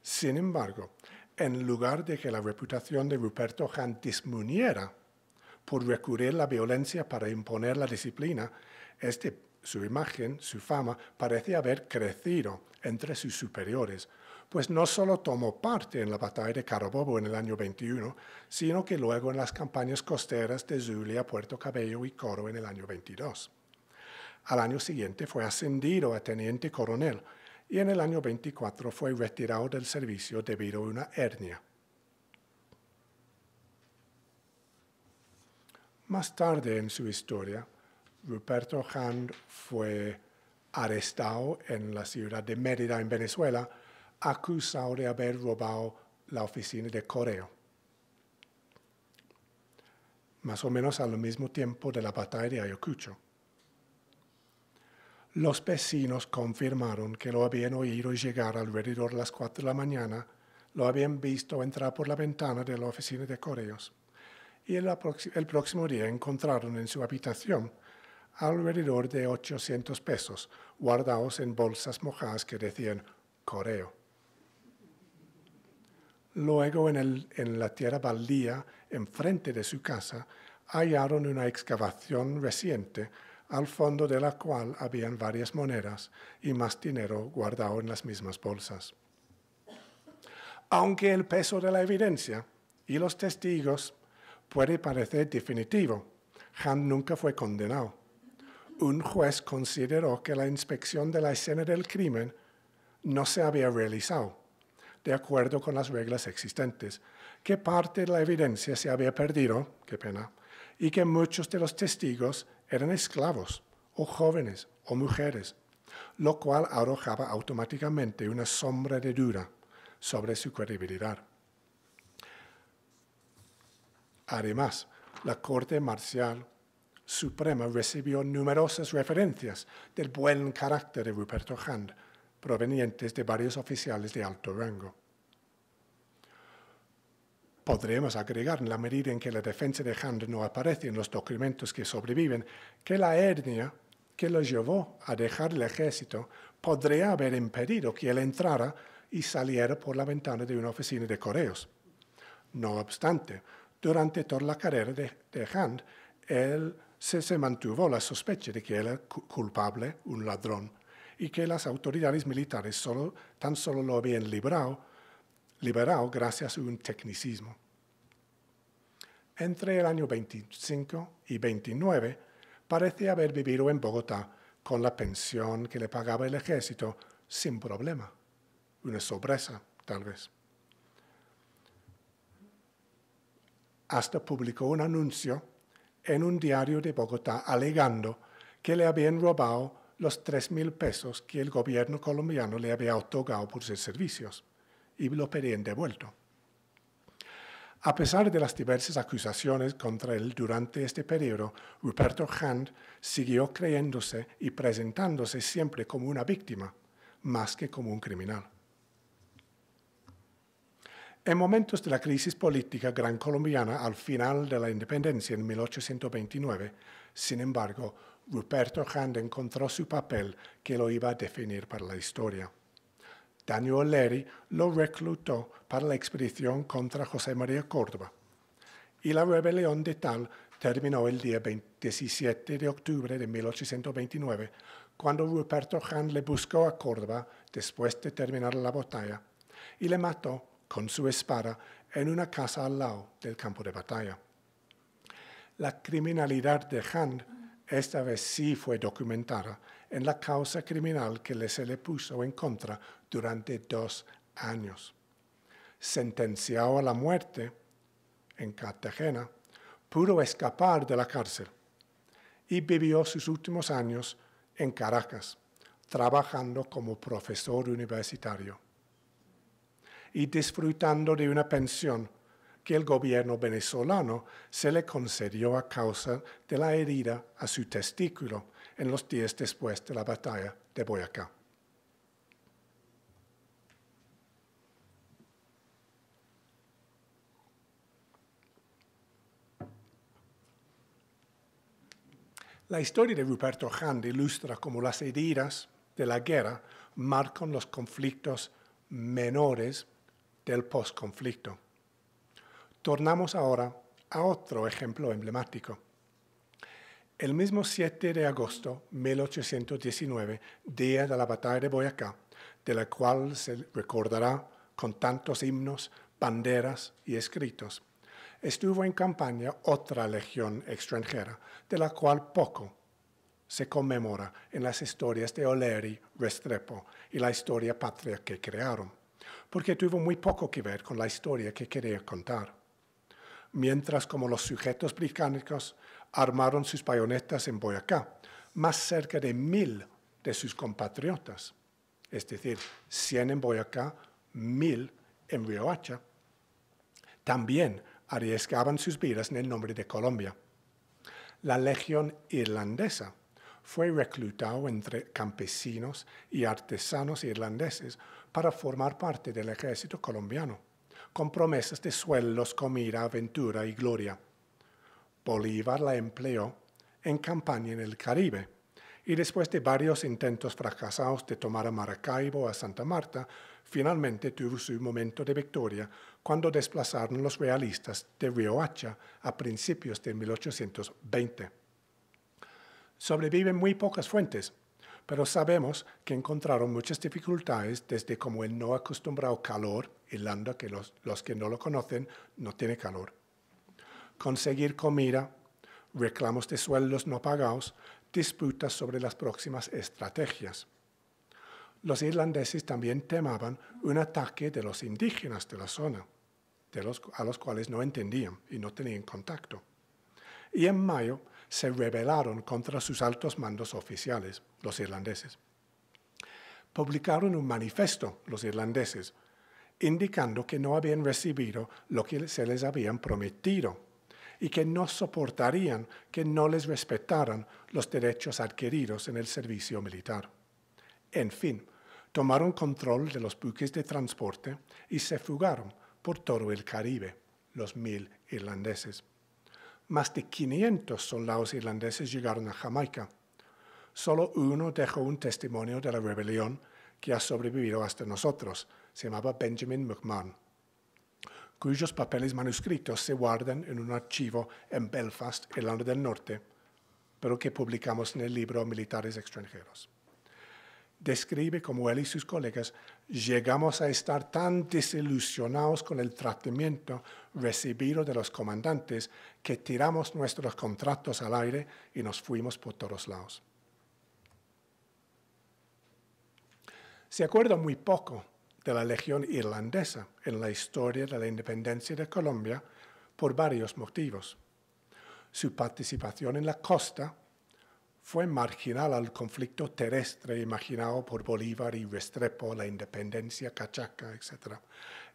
Sin embargo, en lugar de que la reputación de Ruperto Hahn disminuyera por recurrir la violencia para imponer la disciplina, este, su imagen, su fama, parece haber crecido entre sus superiores, pues no solo tomó parte en la batalla de Carabobo en el año 21, sino que luego en las campañas costeras de Zulia, Puerto Cabello y Coro en el año 22. Al año siguiente fue ascendido a teniente coronel y en el año 24 fue retirado del servicio debido a una hernia. Más tarde en su historia, Ruperto Hand fue arrestado en la ciudad de Mérida, en Venezuela, acusado de haber robado la oficina de correo. Más o menos al mismo tiempo de la batalla de Ayacucho. Los vecinos confirmaron que lo habían oído llegar alrededor de las cuatro de la mañana, lo habían visto entrar por la ventana de la oficina de correos y el, próximo día encontraron en su habitación alrededor de 800 pesos guardados en bolsas mojadas que decían correo. Luego en, en la tierra baldía, enfrente de su casa, hallaron una excavación reciente al fondo de la cual habían varias monedas y más dinero guardado en las mismas bolsas. Aunque el peso de la evidencia y los testigos puede parecer definitivo, Han nunca fue condenado. Un juez consideró que la inspección de la escena del crimen no se había realizado, de acuerdo con las reglas existentes, que parte de la evidencia se había perdido, qué pena, y que muchos de los testigos eran esclavos, o jóvenes, o mujeres, lo cual arrojaba automáticamente una sombra de duda sobre su credibilidad. Además, la Corte Marcial Suprema recibió numerosas referencias del buen carácter de Ruperto Hand, provenientes de varios oficiales de alto rango. Podremos agregar, en la medida en que la defensa de Hand no aparece en los documentos que sobreviven, que la hernia que lo llevó a dejar el ejército podría haber impedido que él entrara y saliera por la ventana de una oficina de correos. No obstante, durante toda la carrera de, Hand, él se, mantuvo la sospecha de que era culpable, un ladrón, y que las autoridades militares solo, tan solo lo habían librado liberado gracias a un tecnicismo. Entre el año 25 y 29 parece haber vivido en Bogotá con la pensión que le pagaba el ejército sin problema. Una sorpresa, tal vez. Hasta publicó un anuncio en un diario de Bogotá alegando que le habían robado los 3.000 pesos que el gobierno colombiano le había otorgado por sus servicios y lo pedían devuelto. A pesar de las diversas acusaciones contra él durante este periodo, Ruperto Hand siguió creyéndose y presentándose siempre como una víctima, más que como un criminal. En momentos de la crisis política gran colombiana al final de la independencia en 1829, sin embargo, Ruperto Hand encontró su papel que lo iba a definir para la historia. Daniel O'Leary lo reclutó para la expedición contra José María Córdoba. Y la rebelión de Tal terminó el día 17 de octubre de 1829, cuando Ruperto Hahn le buscó a Córdoba después de terminar la batalla y le mató con su espada en una casa al lado del campo de batalla. La criminalidad de Jan esta vez sí fue documentada en la causa criminal que se le puso en contra durante dos años. Sentenciado a la muerte en Cartagena, pudo escapar de la cárcel y vivió sus últimos años en Caracas, trabajando como profesor universitario y disfrutando de una pensión que el gobierno venezolano se le concedió a causa de la herida a su testículo en los días después de la batalla de Boyacá. La historia de Ruperto Hand ilustra cómo las heridas de la guerra marcan los conflictos menores del posconflicto. Tornamos ahora a otro ejemplo emblemático el mismo 7 de agosto de 1819, día de la batalla de Boyacá, de la cual se recordará con tantos himnos, banderas y escritos, estuvo en campaña otra legión extranjera, de la cual poco se conmemora en las historias de Oleri, Restrepo y la historia patria que crearon, porque tuvo muy poco que ver con la historia que quería contar. Mientras como los sujetos británicos armaron sus bayonetas en Boyacá, más cerca de mil de sus compatriotas, es decir, 100 en Boyacá, mil en Riohacha. También arriesgaban sus vidas en el nombre de Colombia. La Legión Irlandesa fue reclutado entre campesinos y artesanos irlandeses para formar parte del ejército colombiano, con promesas de sueldos, comida, aventura y gloria. Bolívar la empleó en campaña en el Caribe y después de varios intentos fracasados de tomar a Maracaibo o a Santa Marta, finalmente tuvo su momento de victoria cuando desplazaron los realistas de Riohacha a principios de 1820. Sobreviven muy pocas fuentes, pero sabemos que encontraron muchas dificultades desde como el no acostumbrado calor, Irlanda, que los, los que no lo conocen, no tiene calor conseguir comida, reclamos de sueldos no pagados, disputas sobre las próximas estrategias. Los irlandeses también temaban un ataque de los indígenas de la zona, a los cuales no entendían y no tenían contacto. Y en mayo se rebelaron contra sus altos mandos oficiales, los irlandeses. Publicaron un manifiesto, los irlandeses, indicando que no habían recibido lo que se les habían prometido y que no soportarían que no les respetaran los derechos adquiridos en el servicio militar. En fin, tomaron control de los buques de transporte y se fugaron por todo el Caribe, los mil irlandeses. Más de 500 soldados irlandeses llegaron a Jamaica. Solo uno dejó un testimonio de la rebelión que ha sobrevivido hasta nosotros. Se llamaba Benjamin McMahon cuyos papeles manuscritos se guardan en un archivo en Belfast, Irlanda del Norte, pero que publicamos en el libro Militares extranjeros. Describe cómo él y sus colegas llegamos a estar tan desilusionados con el tratamiento recibido de los comandantes que tiramos nuestros contratos al aire y nos fuimos por todos lados. Se acuerda muy poco de la Legión Irlandesa en la historia de la independencia de Colombia por varios motivos. Su participación en la costa fue marginal al conflicto terrestre imaginado por Bolívar y Restrepo, la independencia cachaca, etc.,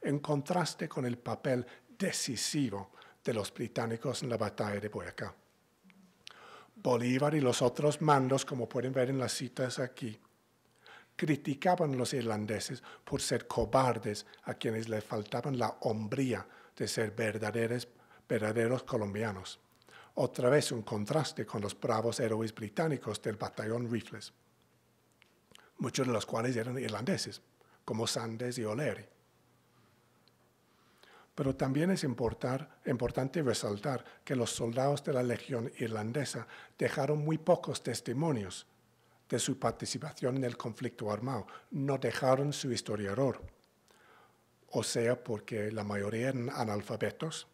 en contraste con el papel decisivo de los británicos en la batalla de Boyacá. Bolívar y los otros mandos, como pueden ver en las citas aquí, criticaban los irlandeses por ser cobardes a quienes les faltaban la hombría de ser verdaderos, verdaderos colombianos. Otra vez un contraste con los bravos héroes británicos del batallón Rifles, muchos de los cuales eran irlandeses, como Sandes y O'Leary. Pero también es importante resaltar que los soldados de la Legión irlandesa dejaron muy pocos testimonios de su participación en el conflicto armado. No dejaron su historiador, o sea, porque la mayoría eran analfabetos,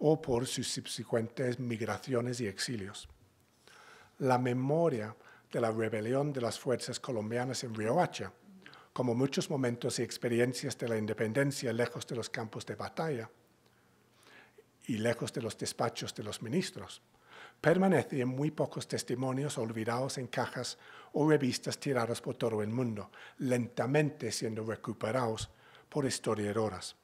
o por sus subsecuentes migraciones y exilios. La memoria de la rebelión de las fuerzas colombianas en Riohacha, como muchos momentos y experiencias de la independencia lejos de los campos de batalla y lejos de los despachos de los ministros permanecen muy pocos testimonios olvidados en cajas o revistas tiradas por todo el mundo, lentamente siendo recuperados por historiadoras.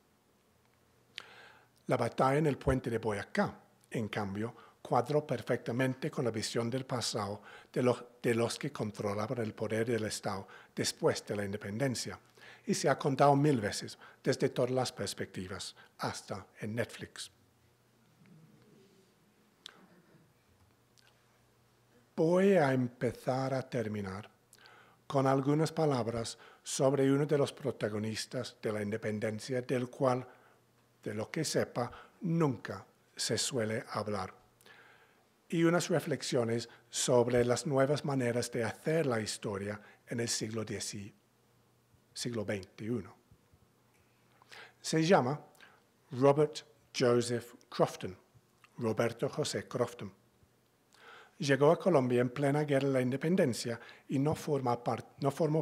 La batalla en el puente de Boyacá, en cambio, cuadró perfectamente con la visión del pasado de los, de los que controlaban el poder del Estado después de la independencia, y se ha contado mil veces desde todas las perspectivas, hasta en Netflix. Voy a empezar a terminar con algunas palabras sobre uno de los protagonistas de la independencia del cual, de lo que sepa, nunca se suele hablar. Y unas reflexiones sobre las nuevas maneras de hacer la historia en el siglo, XXI. Se llama Robert Joseph Crofton, Roberto José Crofton llegó a Colombia en plena guerra de la independencia y no, formó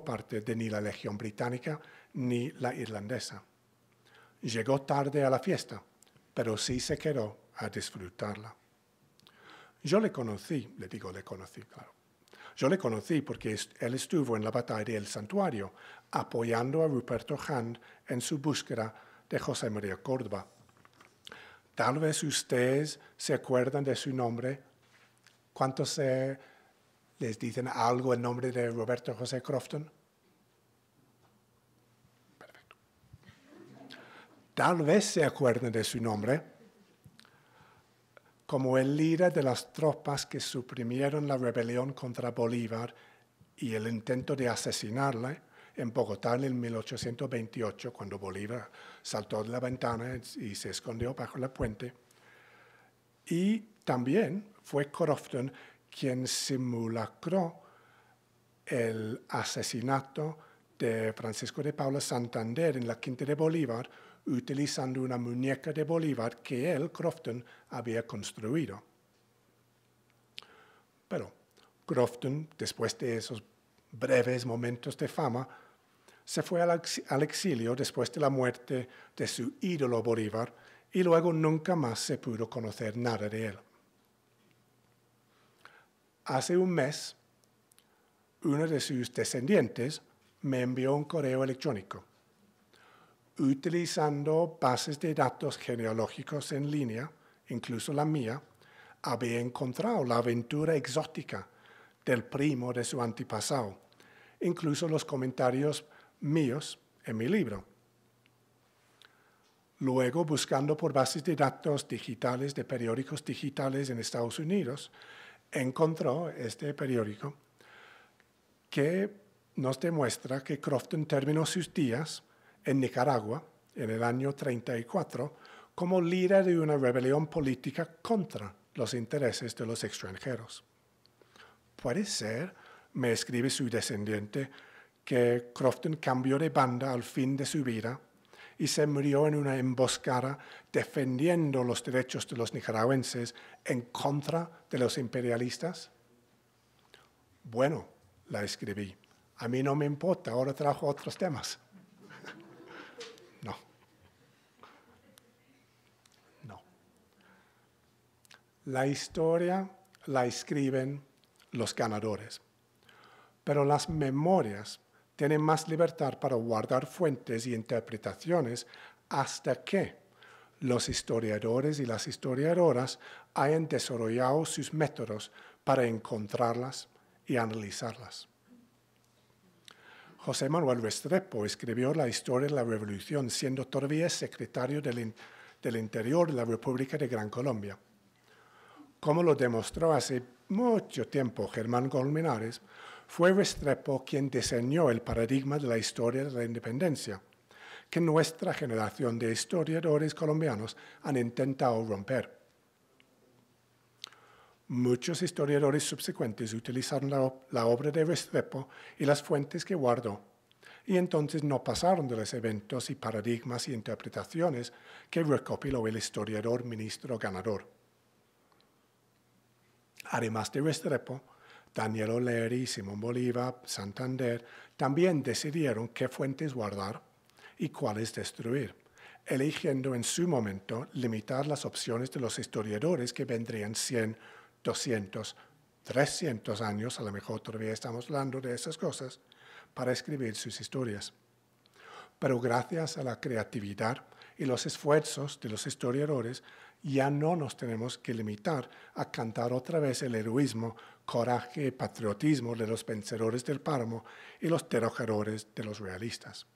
parte de ni la Legión Británica ni la irlandesa. Llegó tarde a la fiesta, pero sí se quedó a disfrutarla. Yo le conocí, le digo le conocí, claro. Yo le conocí porque él estuvo en la batalla del santuario, apoyando a Ruperto Hand en su búsqueda de José María Córdoba. Tal vez ustedes se acuerdan de su nombre ¿Cuántos eh, les dicen algo en nombre de Roberto José Crofton? Tal vez se acuerden de su nombre como el líder de las tropas que suprimieron la rebelión contra Bolívar y el intento de asesinarle en Bogotá en 1828, cuando Bolívar saltó de la ventana y se escondió bajo la puente. Y también fue Crofton quien simulacró el asesinato de Francisco de Paula Santander en la Quinta de Bolívar, utilizando una muñeca de Bolívar que él, Crofton, había construido. Pero Crofton, después de esos breves momentos de fama, se fue al exilio después de la muerte de su ídolo Bolívar, y luego nunca más se pudo conocer nada de él. Hace un mes, uno de sus descendientes me envió un correo electrónico. Utilizando bases de datos genealógicos en línea, incluso la mía, había encontrado la aventura exótica del primo de su antepasado, incluso los comentarios míos en mi libro. Luego, buscando por bases de datos digitales de periódicos digitales en Estados Unidos, encontró este periódico que nos demuestra que Crofton terminó sus días en Nicaragua en el año 34 como líder de una rebelión política contra los intereses de los extranjeros. Puede ser, me escribe su descendiente, que Crofton cambió de banda al fin de su vida y se murió en una emboscada defendiendo los derechos de los nicaragüenses en contra de los imperialistas? Bueno, la escribí. A mí no me importa, ahora trajo otros temas. no. No. La historia la escriben los ganadores, pero las memorias tienen más libertad para guardar fuentes y interpretaciones hasta que los historiadores y las historiadoras hayan desarrollado sus métodos para encontrarlas y analizarlas. José Manuel Restrepo escribió la historia de la Revolución siendo todavía secretario del, del Interior de la República de Gran Colombia. Como lo demostró hace mucho tiempo Germán Colmenares, fue Restrepo quien diseñó el paradigma de la historia de la independencia, que nuestra generación de historiadores colombianos han intentado romper. Muchos historiadores subsecuentes utilizaron la, obra de Restrepo y las fuentes que guardó, y entonces no pasaron de los eventos y paradigmas y interpretaciones que recopiló el historiador ministro ganador. Además de Restrepo, Daniel O'Leary, Simón Bolívar, Santander, también decidieron qué fuentes guardar y cuáles destruir, eligiendo en su momento limitar las opciones de los historiadores que vendrían 100, 200, 300 años, a lo mejor todavía estamos hablando de esas cosas, para escribir sus historias. Pero gracias a la creatividad y los esfuerzos de los historiadores, ya no nos tenemos que limitar a cantar otra vez el heroísmo, coraje y patriotismo de los vencedores del páramo y los derrojadores de los realistas.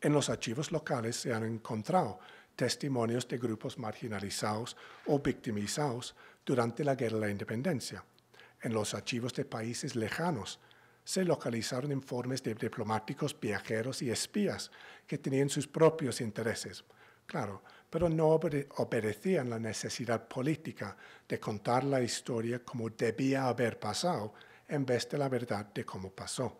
En los archivos locales se han encontrado testimonios de grupos marginalizados o victimizados durante la Guerra de la Independencia. En los archivos de países lejanos se localizaron informes de diplomáticos, viajeros y espías que tenían sus propios intereses. Claro, pero no obedecían la necesidad política de contar la historia como debía haber pasado en vez de la verdad de cómo pasó.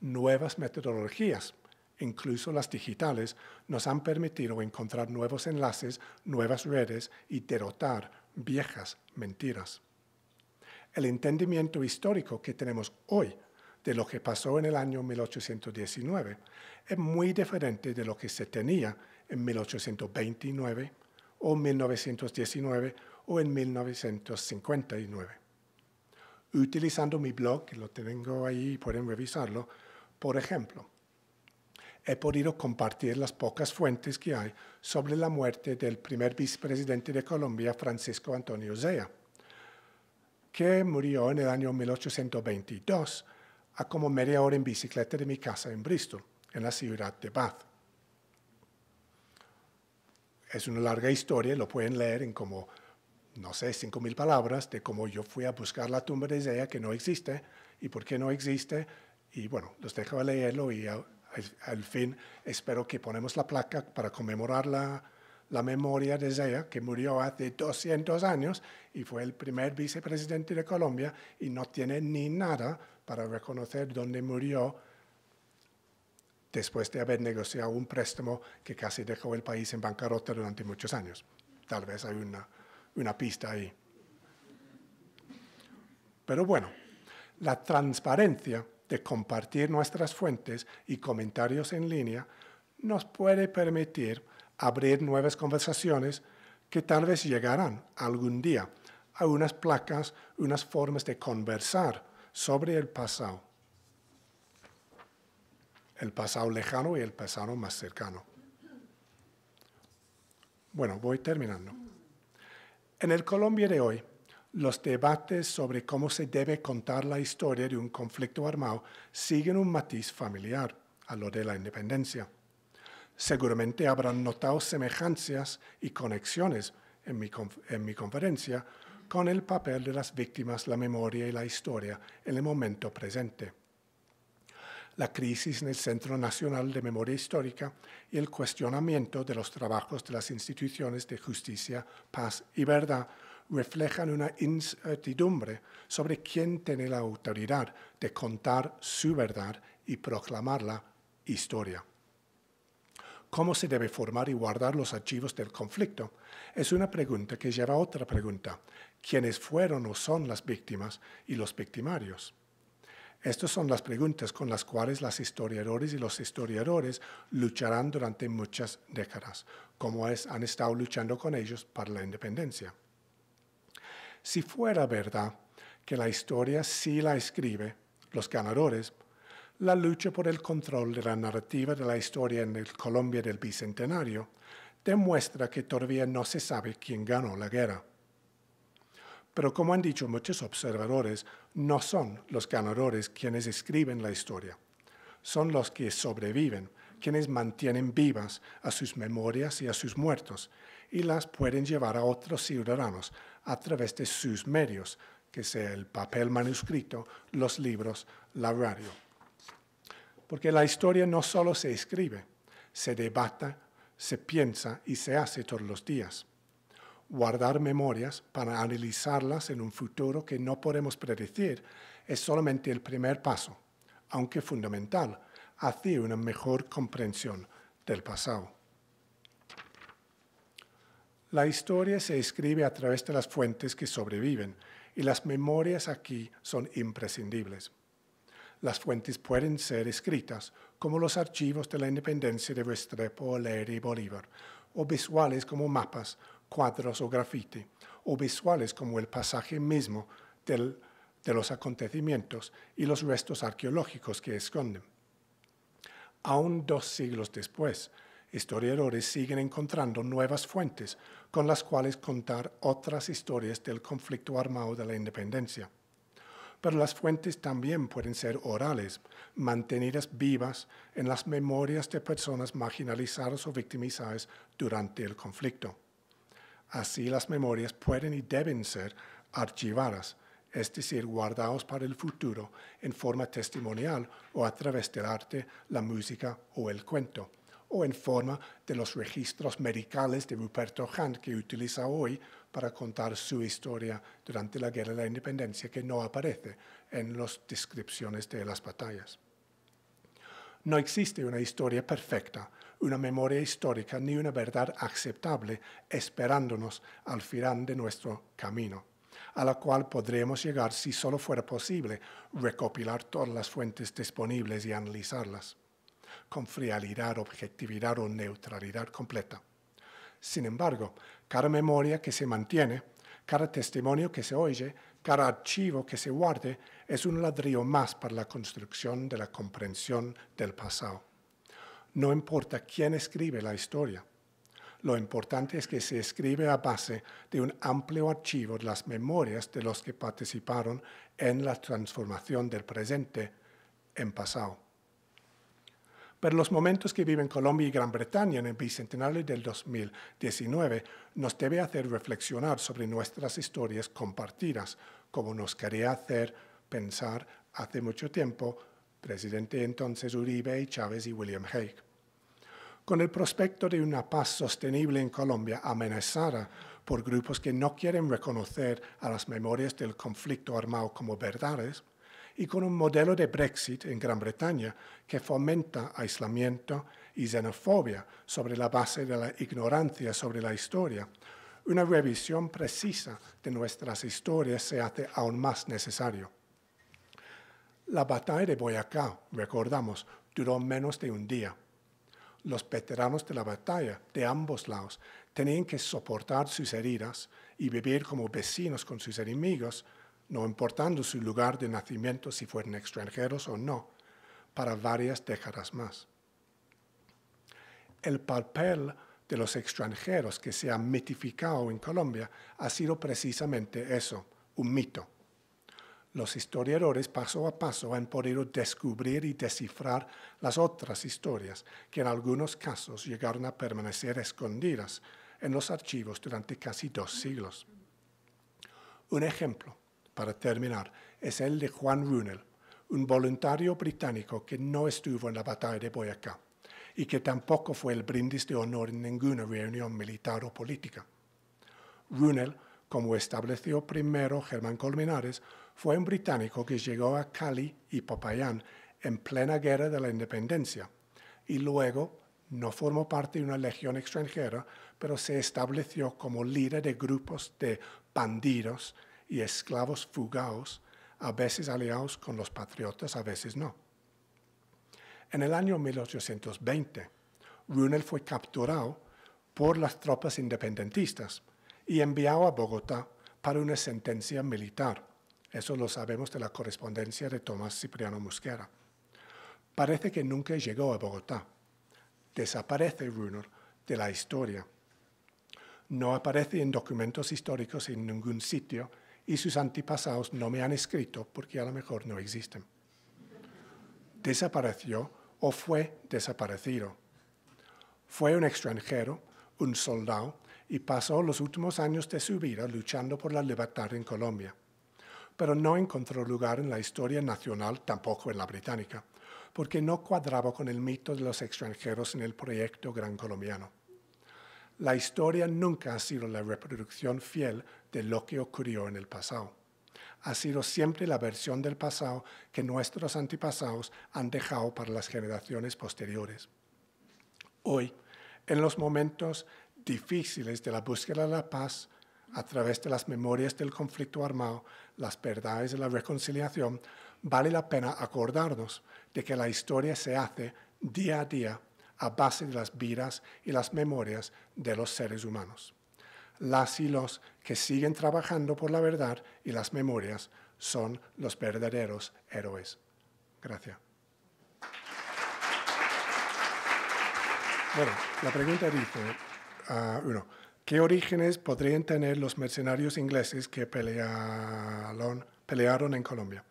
Nuevas metodologías, incluso las digitales, nos han permitido encontrar nuevos enlaces, nuevas redes y derrotar viejas mentiras. El entendimiento histórico que tenemos hoy de lo que pasó en el año 1819 es muy diferente de lo que se tenía en 1829 o 1919 o en 1959. Utilizando mi blog, que lo tengo ahí, pueden revisarlo, por ejemplo, he podido compartir las pocas fuentes que hay sobre la muerte del primer vicepresidente de Colombia, Francisco Antonio Zea, que murió en el año 1822 a como media hora en bicicleta de mi casa en Bristol, en la ciudad de Bath. Es una larga historia, lo pueden leer en como, no sé, 5.000 palabras de cómo yo fui a buscar la tumba de Zea, que no existe, y por qué no existe. Y bueno, los dejo a leerlo y al, fin espero que ponemos la placa para conmemorar la, la memoria de Zea, que murió hace 200 años y fue el primer vicepresidente de Colombia y no tiene ni nada para reconocer dónde murió después de haber negociado un préstamo que casi dejó el país en bancarrota durante muchos años. Tal vez hay una, una pista ahí. Pero bueno, la transparencia de compartir nuestras fuentes y comentarios en línea nos puede permitir abrir nuevas conversaciones que tal vez llegarán algún día a unas placas, unas formas de conversar sobre el pasado. El pasado lejano y el pasado más cercano. Bueno, voy terminando. En el Colombia de hoy, los debates sobre cómo se debe contar la historia de un conflicto armado siguen un matiz familiar a lo de la independencia. Seguramente habrán notado semejanzas y conexiones en mi, en mi conferencia con el papel de las víctimas, la memoria y la historia en el momento presente. La crisis en el Centro Nacional de Memoria Histórica y el cuestionamiento de los trabajos de las instituciones de justicia, paz y verdad reflejan una incertidumbre sobre quién tiene la autoridad de contar su verdad y proclamarla historia. ¿Cómo se debe formar y guardar los archivos del conflicto? Es una pregunta que lleva a otra pregunta, quiénes fueron o son las víctimas y los victimarios. Estas son las preguntas con las cuales las historiadores y los historiadores lucharán durante muchas décadas, como han estado luchando con ellos para la independencia. Si fuera verdad que la historia sí la escribe los ganadores, la lucha por el control de la narrativa de la historia en el Colombia del Bicentenario demuestra que todavía no se sabe quién ganó la guerra. Pero como han dicho muchos observadores, no son los ganadores quienes escriben la historia, son los que sobreviven, quienes mantienen vivas a sus memorias y a sus muertos, y las pueden llevar a otros ciudadanos a través de sus medios, que sea el papel manuscrito, los libros, la radio. Porque la historia no solo se escribe, se debata, se piensa y se hace todos los días guardar memorias para analizarlas en un futuro que no podemos predecir es solamente el primer paso, aunque fundamental, hacia una mejor comprensión del pasado. La historia se escribe a través de las fuentes que sobreviven y las memorias aquí son imprescindibles. Las fuentes pueden ser escritas, como los archivos de la independencia de Restrepo, y Bolívar, o visuales como mapas cuadros o grafiti, o visuales como el pasaje mismo de los acontecimientos y los restos arqueológicos que esconden. Aún dos siglos después, historiadores siguen encontrando nuevas fuentes con las cuales contar otras historias del conflicto armado de la independencia. Pero las fuentes también pueden ser orales, mantenidas vivas en las memorias de personas marginalizadas o victimizadas durante el conflicto. Así las memorias pueden y deben ser archivadas, es decir, guardados para el futuro en forma testimonial o a través del arte, la música o el cuento, o en forma de los registros medicales de Ruperto Hunt que utiliza hoy para contar su historia durante la Guerra de la Independencia que no aparece en las descripciones de las batallas. No existe una historia perfecta una memoria histórica ni una verdad aceptable esperándonos al final de nuestro camino, a la cual podremos llegar si solo fuera posible recopilar todas las fuentes disponibles y analizarlas, con frialidad, objetividad o neutralidad completa. Sin embargo, cada memoria que se mantiene, cada testimonio que se oye, cada archivo que se guarde es un ladrillo más para la construcción de la comprensión del pasado. No importa quién escribe la historia. Lo importante es que se escribe a base de un amplio archivo de las memorias de los que participaron en la transformación del presente en pasado. Pero los momentos que viven Colombia y Gran Bretaña en el bicentenario del 2019 nos debe hacer reflexionar sobre nuestras historias compartidas, como nos quería hacer pensar hace mucho tiempo presidente entonces Uribe y Chávez y William Hague con el prospecto de una paz sostenible en Colombia amenazada por grupos que no quieren reconocer a las memorias del conflicto armado como verdades, y con un modelo de Brexit en Gran Bretaña que fomenta aislamiento y xenofobia sobre la base de la ignorancia sobre la historia, una revisión precisa de nuestras historias se hace aún más necesario. La batalla de Boyacá, recordamos, duró menos de un día los veteranos de la batalla de ambos lados tenían que soportar sus heridas y vivir como vecinos con sus enemigos, no importando su lugar de nacimiento si fueran extranjeros o no, para varias décadas más. El papel de los extranjeros que se ha mitificado en Colombia ha sido precisamente eso, un mito los historiadores paso a paso han podido descubrir y descifrar las otras historias que en algunos casos llegaron a permanecer escondidas en los archivos durante casi dos siglos. Un ejemplo, para terminar, es el de Juan Runel, un voluntario británico que no estuvo en la batalla de Boyacá y que tampoco fue el brindis de honor en ninguna reunión militar o política. Runel, como estableció primero Germán Colmenares, fue un británico que llegó a Cali y Popayán en plena guerra de la independencia y luego no formó parte de una legión extranjera, pero se estableció como líder de grupos de bandidos y esclavos fugados, a veces aliados con los patriotas, a veces no. En el año 1820, Runel fue capturado por las tropas independentistas y enviado a Bogotá para una sentencia militar. Eso lo sabemos de la correspondencia de Tomás Cipriano Musquera. Parece que nunca llegó a Bogotá. Desaparece Runor de la historia. No aparece en documentos históricos en ningún sitio y sus antepasados no me han escrito porque a lo mejor no existen. Desapareció o fue desaparecido. Fue un extranjero, un soldado, y pasó los últimos años de su vida luchando por la libertad en Colombia pero no encontró lugar en la historia nacional, tampoco en la británica, porque no cuadraba con el mito de los extranjeros en el proyecto gran colombiano. La historia nunca ha sido la reproducción fiel de lo que ocurrió en el pasado. Ha sido siempre la versión del pasado que nuestros antepasados han dejado para las generaciones posteriores. Hoy, en los momentos difíciles de la búsqueda de la paz, a través de las memorias del conflicto armado, las verdades de la reconciliación, vale la pena acordarnos de que la historia se hace día a día a base de las vidas y las memorias de los seres humanos. Las y los que siguen trabajando por la verdad y las memorias son los verdaderos héroes. Gracias. Bueno, la pregunta dice, a ah, uno, ¿Qué orígenes podrían tener los mercenarios ingleses que pelearon, pelearon en Colombia?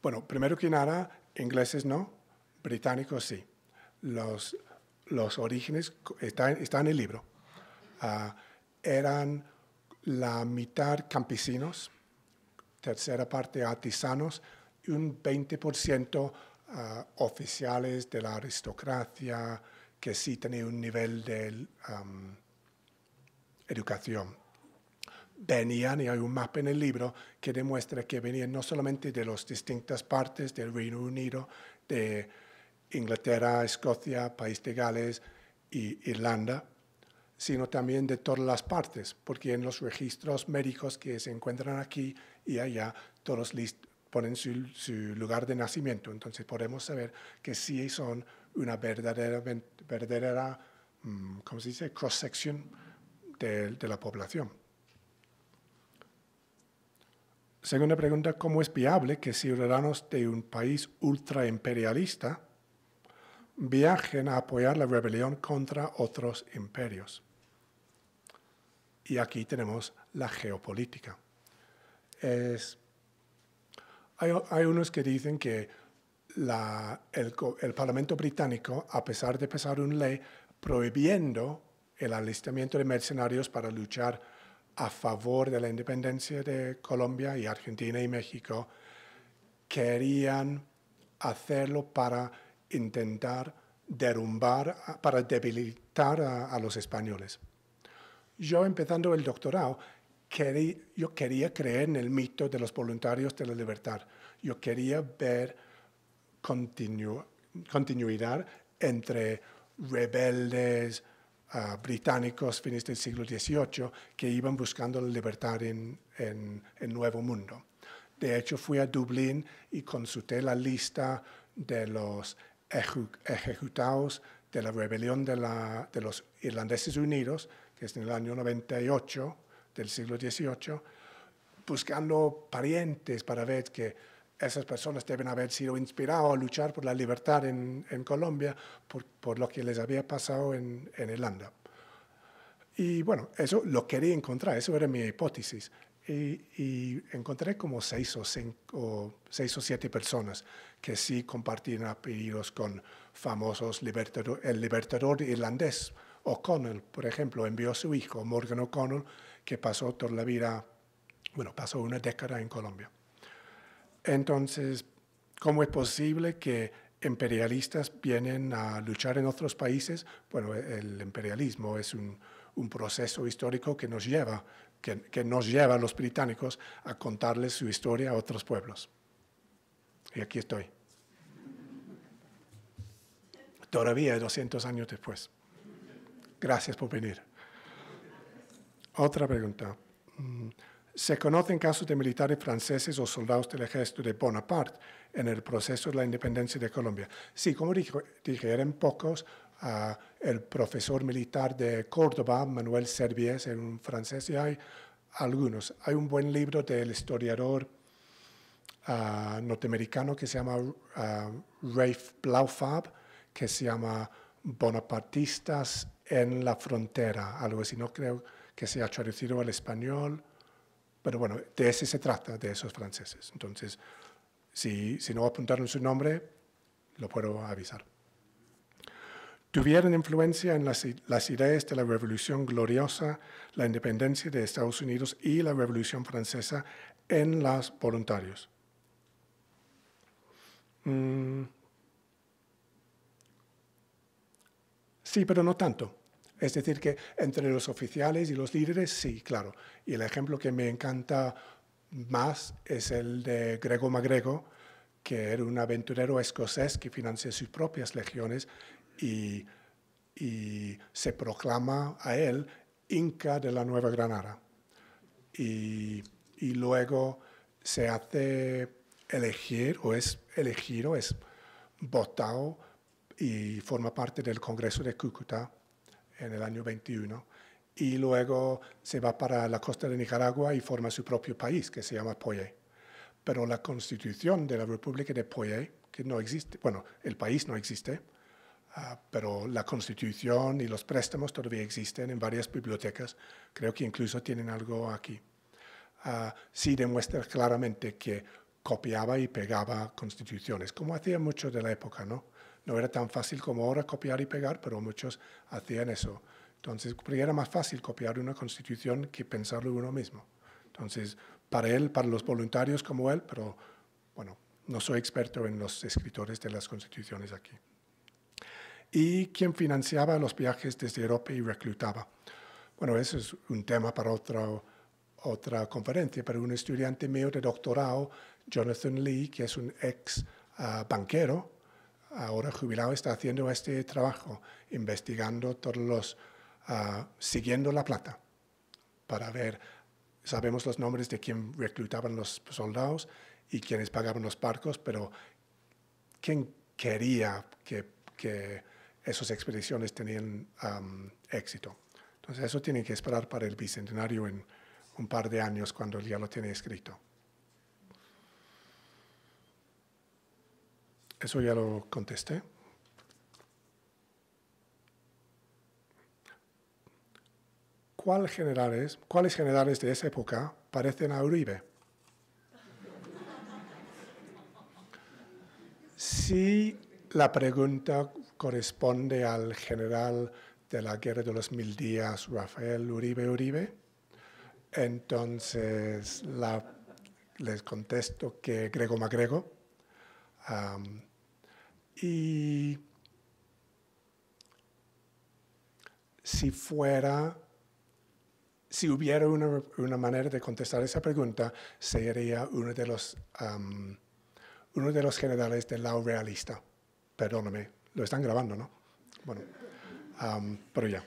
bueno, primero que nada, ingleses no, británicos sí. Los, orígenes están, en el libro. Ah, eran la mitad campesinos, tercera parte artesanos y un 20% ah, oficiales de la aristocracia, que sí tenía un nivel de um, educación. Venían, y hay un mapa en el libro que demuestra que venían no solamente de las distintas partes del Reino Unido, de Inglaterra, Escocia, País de Gales e Irlanda, sino también de todas las partes, porque en los registros médicos que se encuentran aquí y allá, todos ponen su, lugar de nacimiento. Entonces podemos saber que sí son una verdadera, verdadera mm, ¿cómo se dice?, cross-section de, la población. Segunda pregunta, ¿cómo es viable que ciudadanos de un país ultraimperialista viajen a apoyar la rebelión contra otros imperios? Y aquí tenemos la geopolítica. hay, unos que dicen que la, el, Parlamento británico, a pesar de pasar una ley prohibiendo el alistamiento de mercenarios para luchar a favor de la independencia de Colombia y Argentina y México, querían hacerlo para intentar derrumbar, para debilitar a, los españoles. Yo empezando el doctorado, yo quería creer en el mito de los voluntarios de la libertad. Yo quería ver continuidad entre rebeldes ah, británicos fines del siglo XVIII que iban buscando la libertad en el Nuevo Mundo. De hecho, fui a Dublín y consulté la lista de los ejecutados de la rebelión de, de los Irlandeses Unidos, que es en el año 98 del siglo XVIII, buscando parientes para ver que esas personas deben haber sido inspiradas a luchar por la libertad en, Colombia por, lo que les había pasado en, Irlanda. Y bueno, eso lo quería encontrar, eso era mi hipótesis. Y, encontré como seis o, seis o siete personas que sí compartían apellidos con famosos libertador, el libertador irlandés O'Connell, por ejemplo, envió a su hijo Morgan O'Connell, que pasó toda la vida, bueno, pasó una década en Colombia. Entonces, ¿cómo es posible que imperialistas vienen a luchar en otros países? Bueno, el imperialismo es un, proceso histórico que nos lleva, que, que nos lleva a los británicos a contarles su historia a otros pueblos. Y aquí estoy. Todavía 200 años después. Gracias por venir. Otra pregunta. Mm, se conocen casos de militares franceses o soldados del ejército de Bonaparte en el proceso de la independencia de Colombia. Sí, como dije, eran pocos. Ah, el profesor militar de Córdoba, Manuel Servies, En un francés, y hay algunos. Hay un buen libro del historiador ah, norteamericano que se llama uh, Rafe Blaufab, que se llama Bonapartistas en la frontera, algo así. No creo que sea traducido al español pero bueno, de ese se trata, de esos franceses. Entonces, si, si no apuntaron su nombre, lo puedo avisar. Tuvieron influencia en las, las ideas de la Revolución Gloriosa, la independencia de Estados Unidos y la Revolución Francesa en los voluntarios. Mm. Sí, pero no tanto. Es decir, que entre los oficiales y los líderes, sí, claro. Y el ejemplo que me encanta más es el de Grego Magrego, que era un aventurero escocés que financia sus propias legiones y, se proclama a él Inca de la Nueva Granada. Y, y luego se hace elegir o es elegido, es votado y forma parte del Congreso de Cúcuta en el año 21 y luego se va para la costa de Nicaragua y forma su propio país que se llama Poyé. Pero la constitución de la República de Poyé, que no existe, bueno, el país no existe, ah, pero la constitución y los préstamos todavía existen en varias bibliotecas, creo que incluso tienen algo aquí. Ah, sí demuestra claramente que copiaba y pegaba constituciones, como hacía mucho de la época, ¿no? No era tan fácil como ahora copiar y pegar, pero muchos hacían eso. Entonces, era más fácil copiar una constitución que pensarlo uno mismo. Entonces, para él, para los voluntarios como él, pero bueno, no soy experto en los escritores de las constituciones aquí. ¿Y quién financiaba los viajes desde Europa y reclutaba? Bueno, eso es un tema para otra, conferencia, pero un estudiante mío de doctorado, Jonathan Lee, que es un ex ah, banquero, ahora jubilado está haciendo este trabajo, investigando todos los, ah, siguiendo la plata, para ver, sabemos los nombres de quién reclutaban los soldados y quienes pagaban los barcos, pero quién quería que, que esas expediciones tenían éxito. Entonces eso tiene que esperar para el bicentenario en un par de años cuando ya lo tiene escrito. Eso ya lo contesté. ¿Cuáles generales, ¿Cuáles generales de esa época parecen a Uribe? Si la pregunta corresponde al general de la Guerra de los Mil Días, Rafael Uribe Uribe, entonces les contesto que Grego Magrego, y si fuera, si hubiera una, una, manera de contestar esa pregunta, sería uno de los, uno de los generales del lado realista. Perdóname, lo están grabando, ¿no? Bueno, pero ya.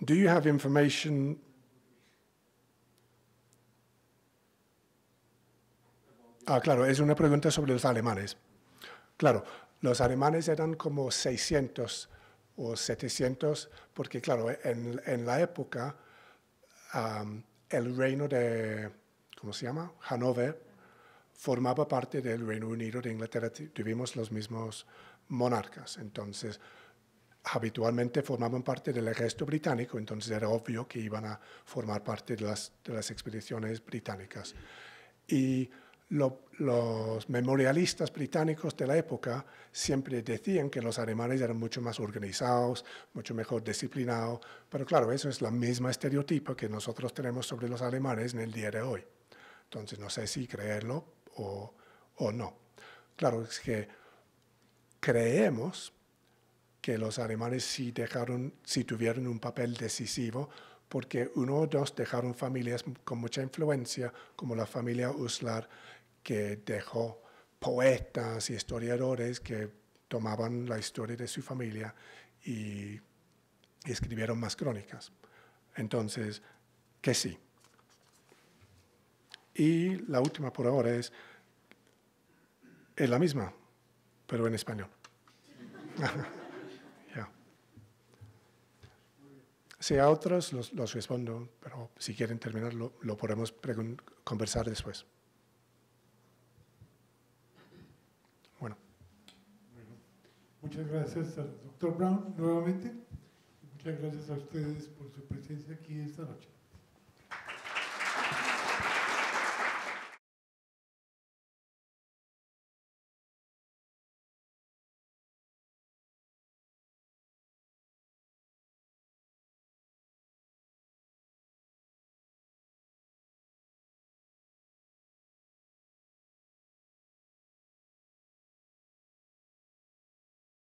Do you have information Ah, claro, es una pregunta sobre los alemanes. Claro, los alemanes eran como 600 o 700, porque claro, en, la época el reino de, ¿cómo se llama? Hanover formaba parte del Reino Unido de Inglaterra, tuvimos los mismos monarcas, entonces habitualmente formaban parte del ejército británico, entonces era obvio que iban a formar parte de las, de las expediciones británicas. Y los memorialistas británicos de la época siempre decían que los alemanes eran mucho más organizados, mucho mejor disciplinados, pero claro, eso es la misma estereotipo que nosotros tenemos sobre los alemanes en el día de hoy. Entonces, no sé si creerlo o, no. Claro, es que creemos que los alemanes sí dejaron, sí tuvieron un papel decisivo porque uno o dos dejaron familias con mucha influencia, como la familia Uslar, que dejó poetas y historiadores que tomaban la historia de su familia y escribieron más crónicas. Entonces, que sí. Y la última por ahora es, es la misma, pero en español. yeah. Si a otros los, respondo, pero si quieren terminar lo podemos conversar después. Muchas gracias al doctor Brown nuevamente. Muchas gracias a ustedes por su presencia aquí esta noche.